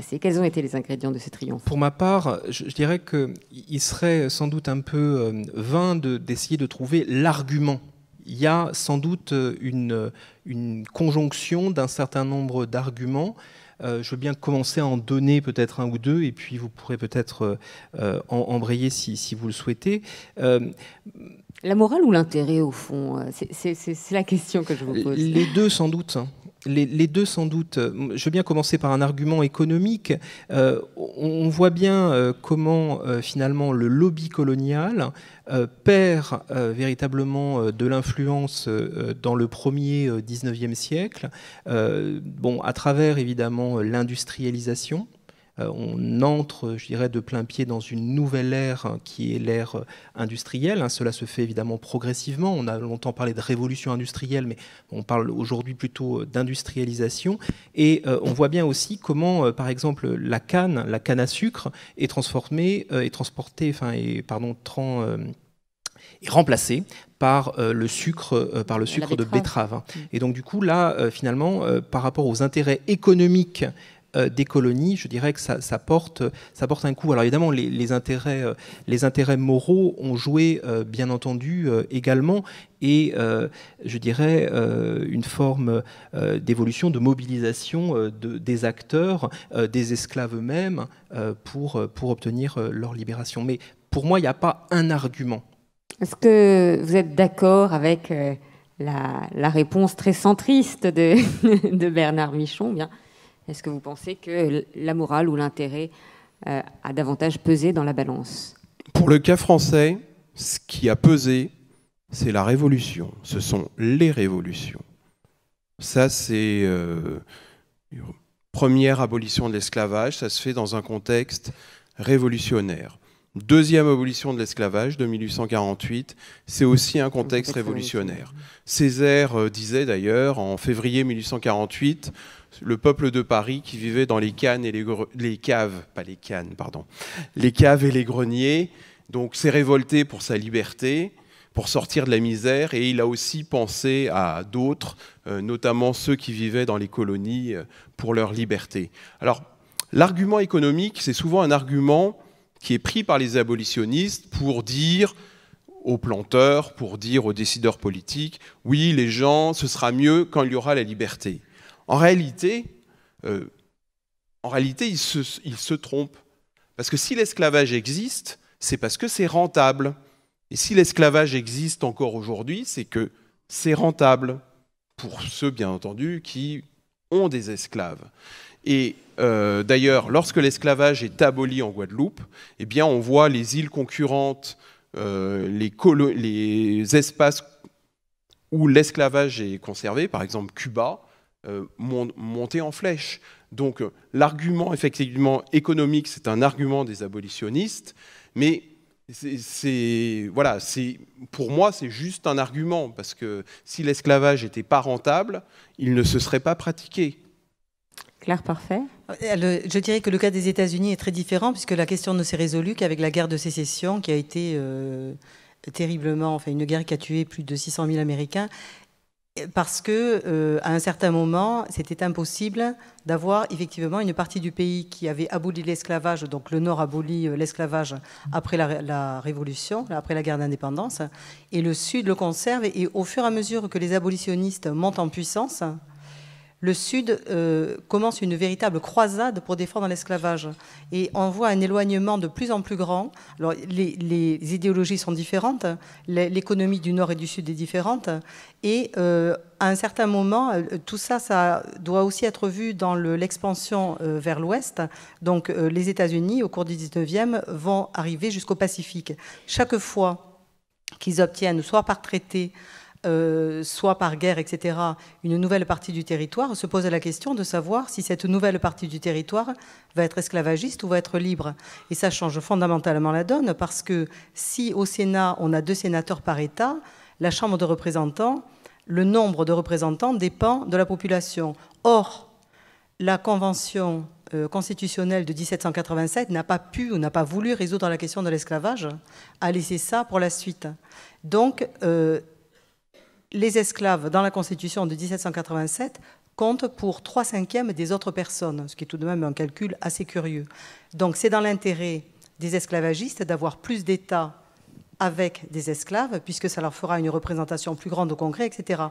fait Quels ont été les ingrédients de ce triomphe Pour
ma part, je, dirais qu'il serait sans doute un peu vain d'essayer de, trouver l'argument il y a sans doute une, une conjonction d'un certain nombre d'arguments euh, je veux bien commencer à en donner peut-être un ou deux, et puis vous pourrez peut-être euh, euh, embrayer si, vous le souhaitez. la morale ou l'intérêt, au fond C'est la question que je vous pose. Les deux, sans doute. Hein les, deux sans doute. Euh, je veux bien commencer par un argument économique. Euh, on, voit bien euh, comment finalement le lobby colonial perd véritablement de l'influence dans le premier 19e siècle, bon, à travers évidemment l'industrialisation. Euh, on entre, je dirais, de plein pied dans une nouvelle ère qui est l'ère industrielle. Hein, cela se fait évidemment progressivement. On a longtemps parlé de révolution industrielle, mais on parle aujourd'hui plutôt euh, d'industrialisation. Et euh, on voit bien aussi comment, par exemple, la canne, la canne à sucre, est transformée, est transportée, enfin, et pardon, est remplacée par le sucre, par le sucre de betterave. Mm. Et donc du coup là, finalement, par rapport aux intérêts économiques euh, des colonies, je dirais que ça, porte, un coup. Alors évidemment, les, intérêts, euh, les intérêts moraux ont joué, euh, bien entendu, également, et je dirais une forme d'évolution, de mobilisation des acteurs, des esclaves eux-mêmes, pour, obtenir leur libération. Mais pour moi, il n'y a pas un argument.
Est-ce que vous êtes d'accord avec la, réponse très centriste de, Bernard Michon est-ce que vous pensez que la morale ou l'intérêt euh, a davantage pesé dans la balance
Pour le cas français, ce qui a pesé, c'est la révolution. Ce sont les révolutions. Ça, c'est euh, première abolition de l'esclavage. Ça se fait dans un contexte révolutionnaire. Deuxième abolition de l'esclavage de 1848, c'est aussi un contexte révolutionnaire. Césaire euh, disait d'ailleurs en février 1848, le peuple de Paris qui vivait dans les cannes et les, caves, pas les cannes, pardon, les caves et les greniers. Donc s'est révolté pour sa liberté, pour sortir de la misère, et il a aussi pensé à d'autres, euh, notamment ceux qui vivaient dans les colonies, euh, pour leur liberté. Alors l'argument économique, c'est souvent un argument qui est pris par les abolitionnistes pour dire aux planteurs, pour dire aux décideurs politiques, oui, les gens, ce sera mieux quand il y aura la liberté. En réalité, ils euh, en réalité il, se, trompent. Parce que si l'esclavage existe, c'est parce que c'est rentable. Et si l'esclavage existe encore aujourd'hui, c'est que c'est rentable pour ceux, bien entendu, qui ont des esclaves. Et euh, d'ailleurs, lorsque l'esclavage est aboli en Guadeloupe, eh bien, on voit les îles concurrentes, euh, les, les, espaces où l'esclavage est conservé, par exemple Cuba, euh, monter en flèche. Donc euh, l'argument effectivement économique, c'est un argument des abolitionnistes, mais voilà, pour moi c'est juste un argument parce que si l'esclavage n'était pas rentable, il ne se serait pas pratiqué.
Claire, parfait. Euh, je dirais que le cas des États-Unis est très différent puisque la question ne s'est résolue qu'avec la guerre de sécession qui a été euh, terriblement, enfin une guerre qui a tué plus de 600 000 Américains parce que euh, à un certain moment, c'était impossible d'avoir effectivement une partie du pays qui avait aboli l'esclavage, donc le Nord abolit euh, l'esclavage après la, Révolution, après la guerre d'indépendance, et le Sud le conserve. Et au fur et à mesure que les abolitionnistes montent en puissance, le Sud euh, commence une véritable croisade pour défendre l'esclavage. Et on voit un éloignement de plus en plus grand. Alors, les, idéologies sont différentes, l'économie du Nord et du Sud est différente. Et euh, à un certain moment, euh, tout ça, ça doit aussi être vu dans l'expansion vers l'Ouest. Donc, les États-Unis, au cours du 19e, vont arriver jusqu'au Pacifique. Chaque fois qu'ils obtiennent, soit par traité, euh, soit par guerre, etc., une nouvelle partie du territoire, se pose la question de savoir si cette nouvelle partie du territoire va être esclavagiste ou va être libre. Et ça change fondamentalement la donne, parce que si au Sénat, on a deux sénateurs par État, la Chambre de représentants, le nombre de représentants dépend de la population. Or, la Convention euh, constitutionnelle de 1787 n'a pas pu ou n'a pas voulu résoudre la question de l'esclavage, a laissé ça pour la suite. Donc, euh, les esclaves dans la Constitution de 1787 comptent pour trois cinquièmes des autres personnes, ce qui est tout de même un calcul assez curieux. Donc c'est dans l'intérêt des esclavagistes d'avoir plus d'États avec des esclaves, puisque ça leur fera une représentation plus grande au Congrès, etc.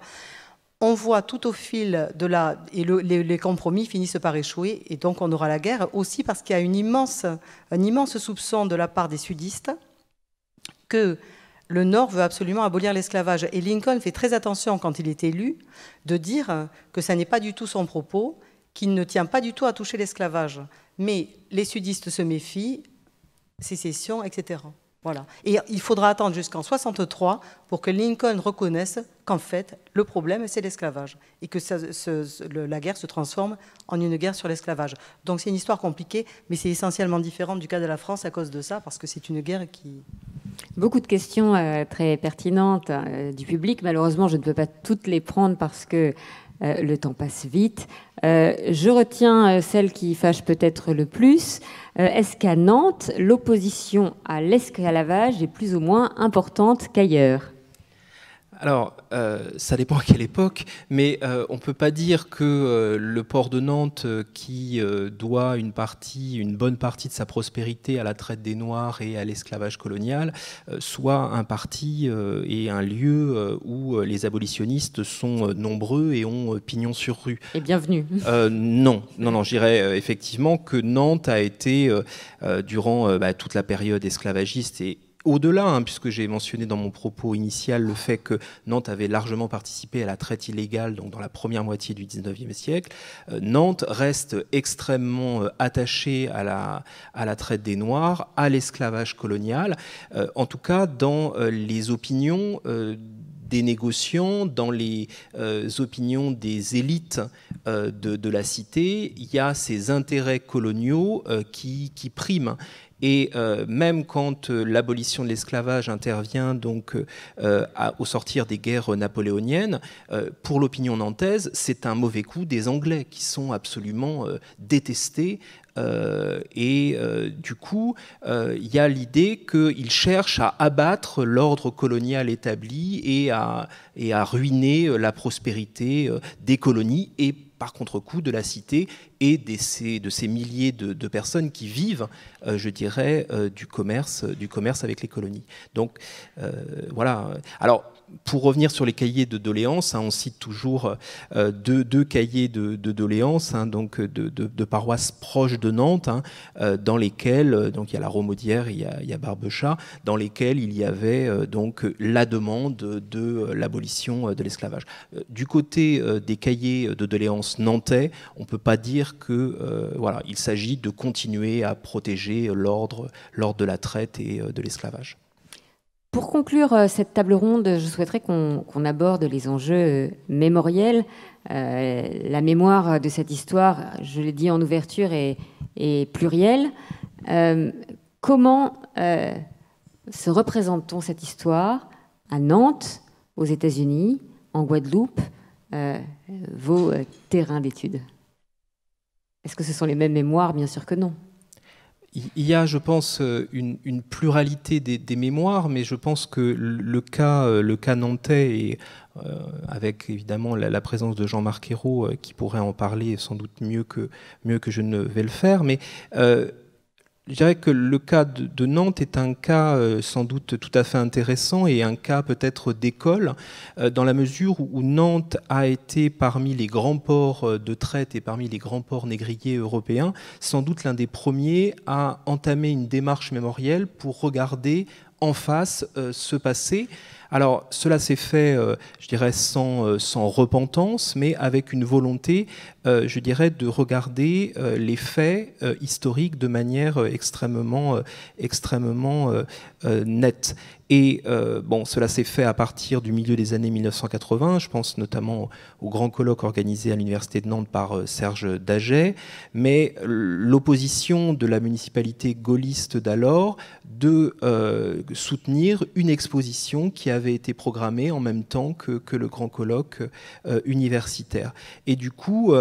On voit tout au fil de la... Et les, compromis finissent par échouer, et donc on aura la guerre, aussi parce qu'il y a une immense, un immense soupçon de la part des sudistes que le Nord veut absolument abolir l'esclavage. Et Lincoln fait très attention, quand il est élu, de dire que ça n'est pas du tout son propos, qu'il ne tient pas du tout à toucher l'esclavage. Mais les sudistes se méfient, sécession, etc. Voilà. Et il faudra attendre jusqu'en 63 pour que Lincoln reconnaisse qu'en fait, le problème, c'est l'esclavage. Et que la guerre se transforme en une guerre sur l'esclavage. Donc c'est une histoire compliquée, mais c'est essentiellement différent du cas de la France à cause de ça, parce que c'est une guerre qui,
Beaucoup de questions euh, très pertinentes euh, du public. Malheureusement, je ne peux pas toutes les prendre parce que euh, le temps passe vite. je retiens celle qui fâche peut-être le plus. Est-ce qu'à Nantes, l'opposition à l'escalavage est plus ou moins importante qu'ailleurs
alors, euh, ça dépend à quelle époque, mais euh, on ne peut pas dire que euh, le port de Nantes, qui doit une partie, une bonne partie de sa prospérité à la traite des Noirs et à l'esclavage colonial, soit un parti et un lieu où les abolitionnistes sont nombreux et ont pignon sur rue. Et bienvenue. non, non, non, je dirais effectivement que Nantes a été, durant bah, toute la période esclavagiste et au-delà, hein, puisque j'ai mentionné dans mon propos initial le fait que Nantes avait largement participé à la traite illégale donc dans la première moitié du 19e siècle, euh, Nantes reste extrêmement euh, attachée à la, traite des Noirs, à l'esclavage colonial, euh, en tout cas dans les opinions des négociants, dans les opinions des élites de, la cité, il y a ces intérêts coloniaux qui, qui, priment. Et euh, même quand euh, l'abolition de l'esclavage intervient donc euh, au sortir des guerres napoléoniennes, pour l'opinion nantaise, c'est un mauvais coup des Anglais qui sont absolument détestés. et du coup, il y a l'idée qu'ils cherchent à abattre l'ordre colonial établi et à, et à ruiner la prospérité des colonies et par contre-coup de la cité et de ces, milliers de, personnes qui vivent, euh, je dirais, euh, du, commerce, du commerce avec les colonies. Donc euh, voilà. Alors pour revenir sur les cahiers de doléances, hein, on cite toujours euh, deux, cahiers de, de doléances, hein, euh, de, paroisses proches de Nantes, hein, euh, dans lesquels il y a la Romaudière, il y a, il Barbechat, dans lesquels il y avait donc la demande de l'abolition de l'esclavage. Du côté des cahiers de doléances nantais, on ne peut pas dire que il s'agit de continuer à protéger l'ordre, l'ordre de la traite et de l'esclavage.
Pour conclure euh, cette table ronde, je souhaiterais qu'on aborde les enjeux euh, mémoriels. Euh, la mémoire de cette histoire, je l'ai dit en ouverture, est, plurielle. comment se représente-t-on cette histoire à Nantes, aux États-Unis, en Guadeloupe, vos terrains d'études Est-ce que ce sont les mêmes mémoires Bien sûr que non
il y a, je pense, euh, une, pluralité des, mémoires, mais je pense que le cas, euh, le nantais, euh, avec évidemment la, présence de Jean-Marc Hérault, qui pourrait en parler sans doute mieux que, mieux que je ne vais le faire, mais je dirais que le cas de, Nantes est un cas euh, sans doute tout à fait intéressant et un cas peut-être d'école, euh, dans la mesure où, Nantes a été parmi les grands ports euh, de traite et parmi les grands ports négriers européens, sans doute l'un des premiers à entamer une démarche mémorielle pour regarder en face ce passé. Alors cela s'est fait, euh, je dirais, euh, sans, repentance, mais avec une volonté, euh, je dirais, de regarder les faits historiques de manière extrêmement, extrêmement nette. Et euh, bon, cela s'est fait à partir du milieu des années 1980. Je pense notamment au grand colloque organisé à l'université de Nantes par euh, Serge Daget. Mais l'opposition de la municipalité gaulliste d'alors de euh, soutenir une exposition qui avait été programmée en même temps que, le grand colloque universitaire. Et du coup,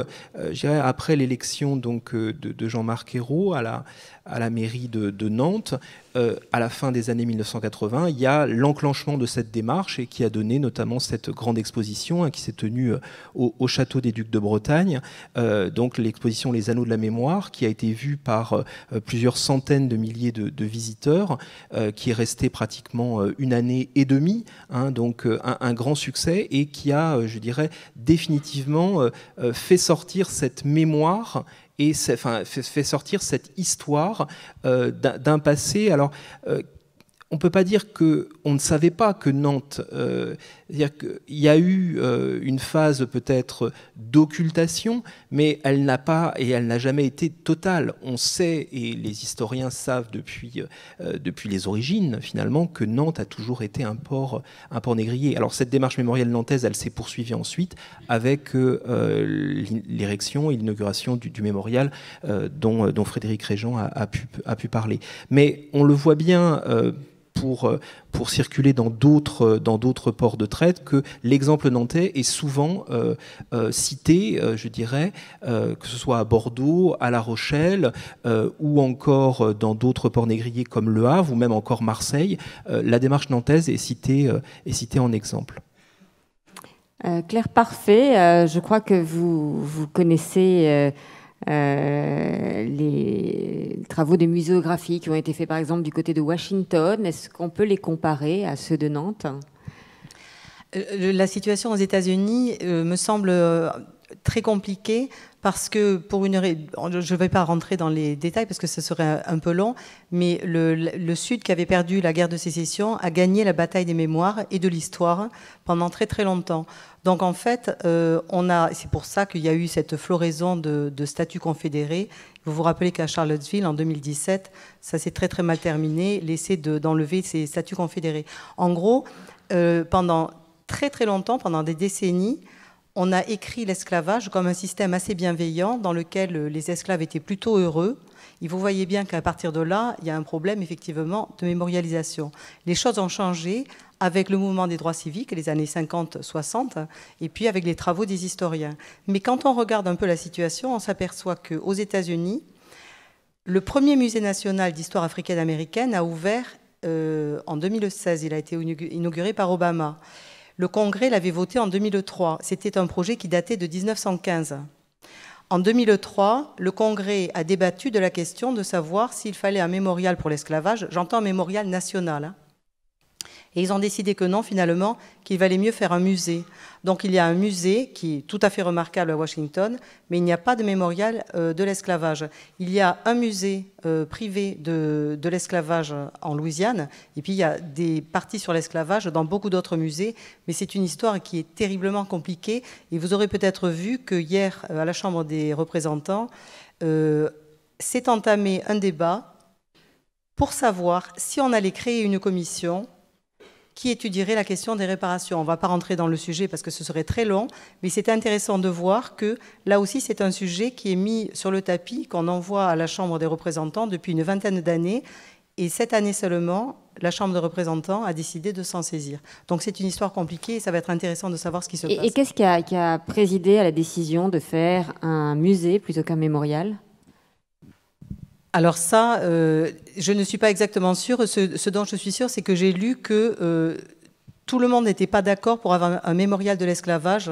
après l'élection donc de, Jean-Marc Ayrault à la à la mairie de, Nantes, euh, à la fin des années 1980, il y a l'enclenchement de cette démarche et qui a donné notamment cette grande exposition hein, qui s'est tenue euh, au, château des Ducs de Bretagne. Euh, donc l'exposition Les Anneaux de la Mémoire, qui a été vue par plusieurs centaines de milliers de, visiteurs, qui est restée pratiquement une année et demie, hein, donc un, un, grand succès et qui a, je dirais, définitivement fait sortir cette mémoire et enfin, fait, sortir cette histoire euh, d'un passé. Alors, euh, on ne peut pas dire qu'on ne savait pas que Nantes euh, c'est-à-dire qu'il y a eu euh, une phase peut-être d'occultation, mais elle n'a pas et elle n'a jamais été totale. On sait, et les historiens savent depuis, euh, depuis les origines finalement, que Nantes a toujours été un port, un port négrier. Alors cette démarche mémorielle nantaise, elle s'est poursuivie ensuite avec euh, l'érection et l'inauguration du, mémorial dont, dont, Frédéric Régent a, pu, a, pu, parler. Mais on le voit bien pour, euh, pour circuler dans d'autres, euh, dans d'autres ports de traite que l'exemple nantais est souvent euh, cité, je dirais, que ce soit à Bordeaux, à La Rochelle ou encore dans d'autres ports négriers comme Le Havre ou même encore Marseille. la démarche nantaise est citée, est citée en exemple.
Claire Parfait, je crois que vous, vous connaissez euh, les travaux de muséographie qui ont été faits par exemple du côté de Washington, est-ce qu'on peut les comparer à ceux de Nantes
euh, La situation aux États-Unis euh, me semble très compliqué parce que pour une je ne vais pas rentrer dans les détails parce que ce serait un peu long, mais le, Sud qui avait perdu la guerre de sécession a gagné la bataille des mémoires et de l'histoire pendant très très longtemps. Donc en fait, euh, on a, c'est pour ça qu'il y a eu cette floraison de, statuts confédérés. Vous vous rappelez qu'à Charlottesville, en 2017, ça s'est très très mal terminé, l'essai d'enlever ces statuts confédérés. En gros, euh, pendant très très longtemps, pendant des décennies, on a écrit l'esclavage comme un système assez bienveillant dans lequel euh, les esclaves étaient plutôt heureux. Et vous voyez bien qu'à partir de là, il y a un problème effectivement de mémorialisation. Les choses ont changé avec le mouvement des droits civiques, les années 50-60, et puis avec les travaux des historiens. Mais quand on regarde un peu la situation, on s'aperçoit qu'aux États-Unis, le premier musée national d'histoire africaine américaine a ouvert euh, en 2016. Il a été inauguré par Obama. Le Congrès l'avait voté en 2003. C'était un projet qui datait de 1915. En 2003, le Congrès a débattu de la question de savoir s'il fallait un mémorial pour l'esclavage, j'entends un mémorial national, hein. Et ils ont décidé que non, finalement, qu'il valait mieux faire un musée. Donc il y a un musée qui est tout à fait remarquable à Washington, mais il n'y a pas de mémorial euh, de l'esclavage. Il y a un musée euh, privé de, l'esclavage en Louisiane, et puis il y a des parties sur l'esclavage dans beaucoup d'autres musées, mais c'est une histoire qui est terriblement compliquée. Et vous aurez peut-être vu que hier, euh, à la Chambre des représentants, s'est entamé un débat pour savoir si on allait créer une commission qui étudierait la question des réparations. On ne va pas rentrer dans le sujet parce que ce serait très long, mais c'est intéressant de voir que là aussi c'est un sujet qui est mis sur le tapis, qu'on envoie à la Chambre des représentants depuis une vingtaine d'années, et cette année seulement, la Chambre des représentants a décidé de s'en saisir. Donc c'est une histoire compliquée et ça va être intéressant de savoir ce qui se passe. Et qu'est-ce
qui a présidé à la décision de faire un musée plutôt qu'un mémorial
alors ça, euh, je ne suis pas exactement sûre. Ce, dont je suis sûre, c'est que j'ai lu que euh, tout le monde n'était pas d'accord pour avoir un mémorial de l'esclavage,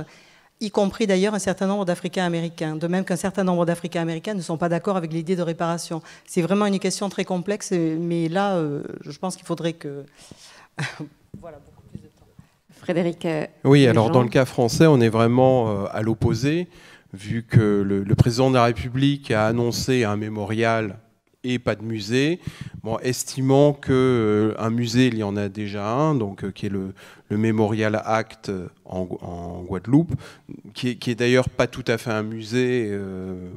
y compris d'ailleurs un certain nombre d'Africains américains. De même qu'un certain nombre d'Africains américains ne sont pas d'accord avec l'idée de réparation. C'est vraiment une question très complexe, mais là, euh, je pense qu'il faudrait que... voilà, beaucoup plus de temps. Frédéric. Oui, alors dans le cas
français, on est vraiment à l'opposé vu que le, président de la République a annoncé un mémorial et pas de musée. estimant que euh, un musée, il y en a déjà un, donc euh, qui est le, le Memorial Act euh, en, Guadeloupe, qui est, d'ailleurs pas tout à fait un musée,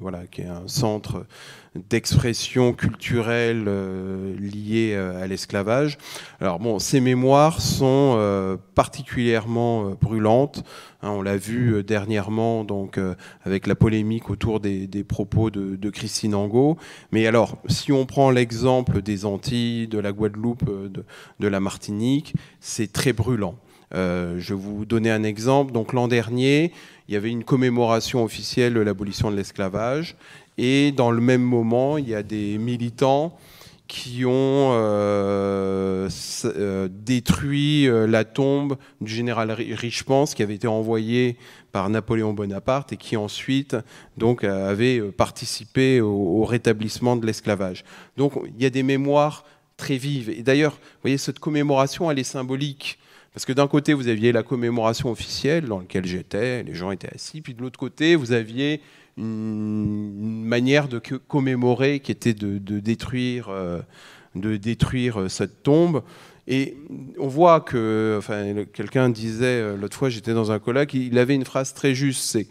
voilà, qui est un centre d'expressions culturelles euh, liées euh, à l'esclavage. Alors bon, ces mémoires sont euh, particulièrement brûlantes. Hein, on l'a vu dernièrement donc avec la polémique autour des, propos de, Christine Angot. Mais alors, si on prend l'exemple des Antilles, de la Guadeloupe, de, la Martinique, c'est très brûlant. je vais vous donner un exemple. Donc l'an dernier, il y avait une commémoration officielle de l'abolition de l'esclavage et dans le même moment, il y a des militants qui ont euh, euh, détruit euh, la tombe du général Richepence qui avait été envoyé par Napoléon Bonaparte et qui ensuite donc avait participé au, au rétablissement de l'esclavage. Donc il y a des mémoires très vives. Et d'ailleurs, vous voyez, cette commémoration, elle est symbolique. Parce que d'un côté, vous aviez la commémoration officielle dans laquelle j'étais, les gens étaient assis, puis de l'autre côté, vous aviez une manière de commémorer qui était de, détruire, de détruire euh, euh, cette tombe. Et on voit que, enfin, quelqu'un disait euh, l'autre fois, j'étais dans un colloque, il avait une phrase très juste, c'est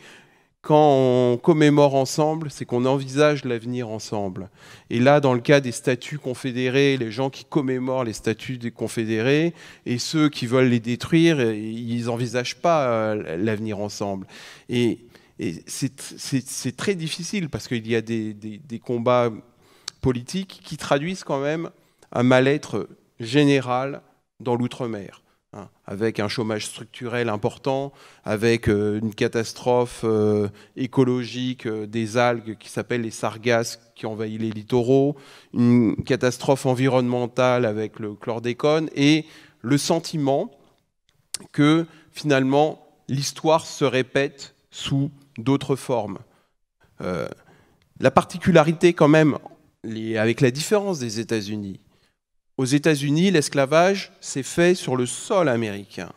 quand on commémore ensemble, c'est qu'on envisage l'avenir ensemble. Et là, dans le cas des statues confédérées, les gens qui commémorent les statues des confédérés et ceux qui veulent les détruire, ils n'envisagent pas l'avenir ensemble. Et et c'est très difficile parce qu'il y a des, combats politiques qui traduisent quand même un mal-être général dans l'outre-mer, hein, avec un chômage structurel important, avec euh, une catastrophe euh, écologique euh, des algues qui s'appellent les sargasses qui envahissent les littoraux, une catastrophe environnementale avec le chlordécone et le sentiment que finalement l'histoire se répète sous d'autres formes. Euh, la particularité quand même, avec la différence des États-Unis, aux États-Unis, l'esclavage s'est fait sur le sol américain.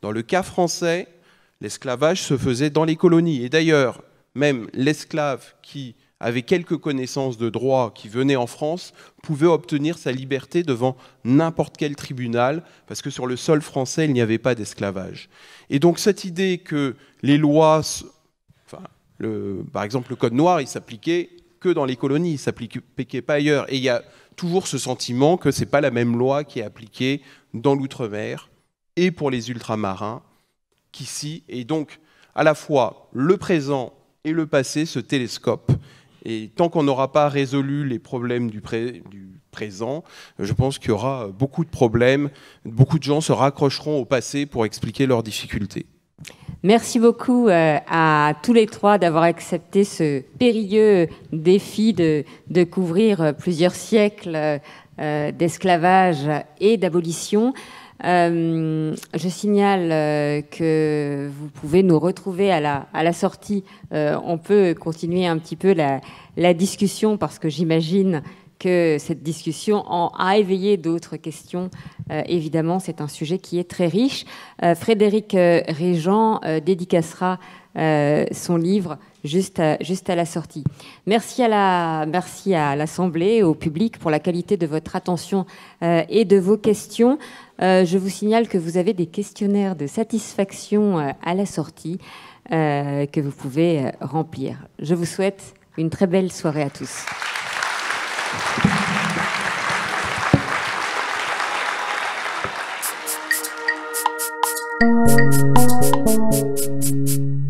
Dans le cas français, l'esclavage se faisait dans les colonies. Et d'ailleurs, même l'esclave qui avait quelques connaissances de droit, qui venait en France, pouvait obtenir sa liberté devant n'importe quel tribunal, parce que sur le sol français, il n'y avait pas d'esclavage. Et donc cette idée que les lois par exemple, le code noir, il s'appliquait que dans les colonies, il ne s'appliquait pas ailleurs. Et il y a toujours ce sentiment que ce n'est pas la même loi qui est appliquée dans l'outre-mer et pour les ultramarins qu'ici. Et donc, à la fois le présent et le passé se télescopent. Et tant qu'on n'aura pas résolu les problèmes du présent, je pense qu'il y aura beaucoup de problèmes. Beaucoup de gens se raccrocheront au passé pour expliquer leurs difficultés.
Merci beaucoup euh, à tous les trois d'avoir accepté ce périlleux défi de, couvrir euh, plusieurs siècles euh, d'esclavage et d'abolition. je signale que vous pouvez nous retrouver à la, sortie. on peut continuer un petit peu la discussion parce que j'imagine cette discussion en a éveillé d'autres questions. Euh, évidemment, c'est un sujet qui est très riche. Euh, Frédéric euh, Régent dédicacera son livre juste à, juste à la sortie. Merci à la merci à l'Assemblée, au public pour la qualité de votre attention et de vos questions. je vous signale que vous avez des questionnaires de satisfaction à la sortie que vous pouvez remplir. Je vous souhaite une très belle soirée à tous.
Thank you.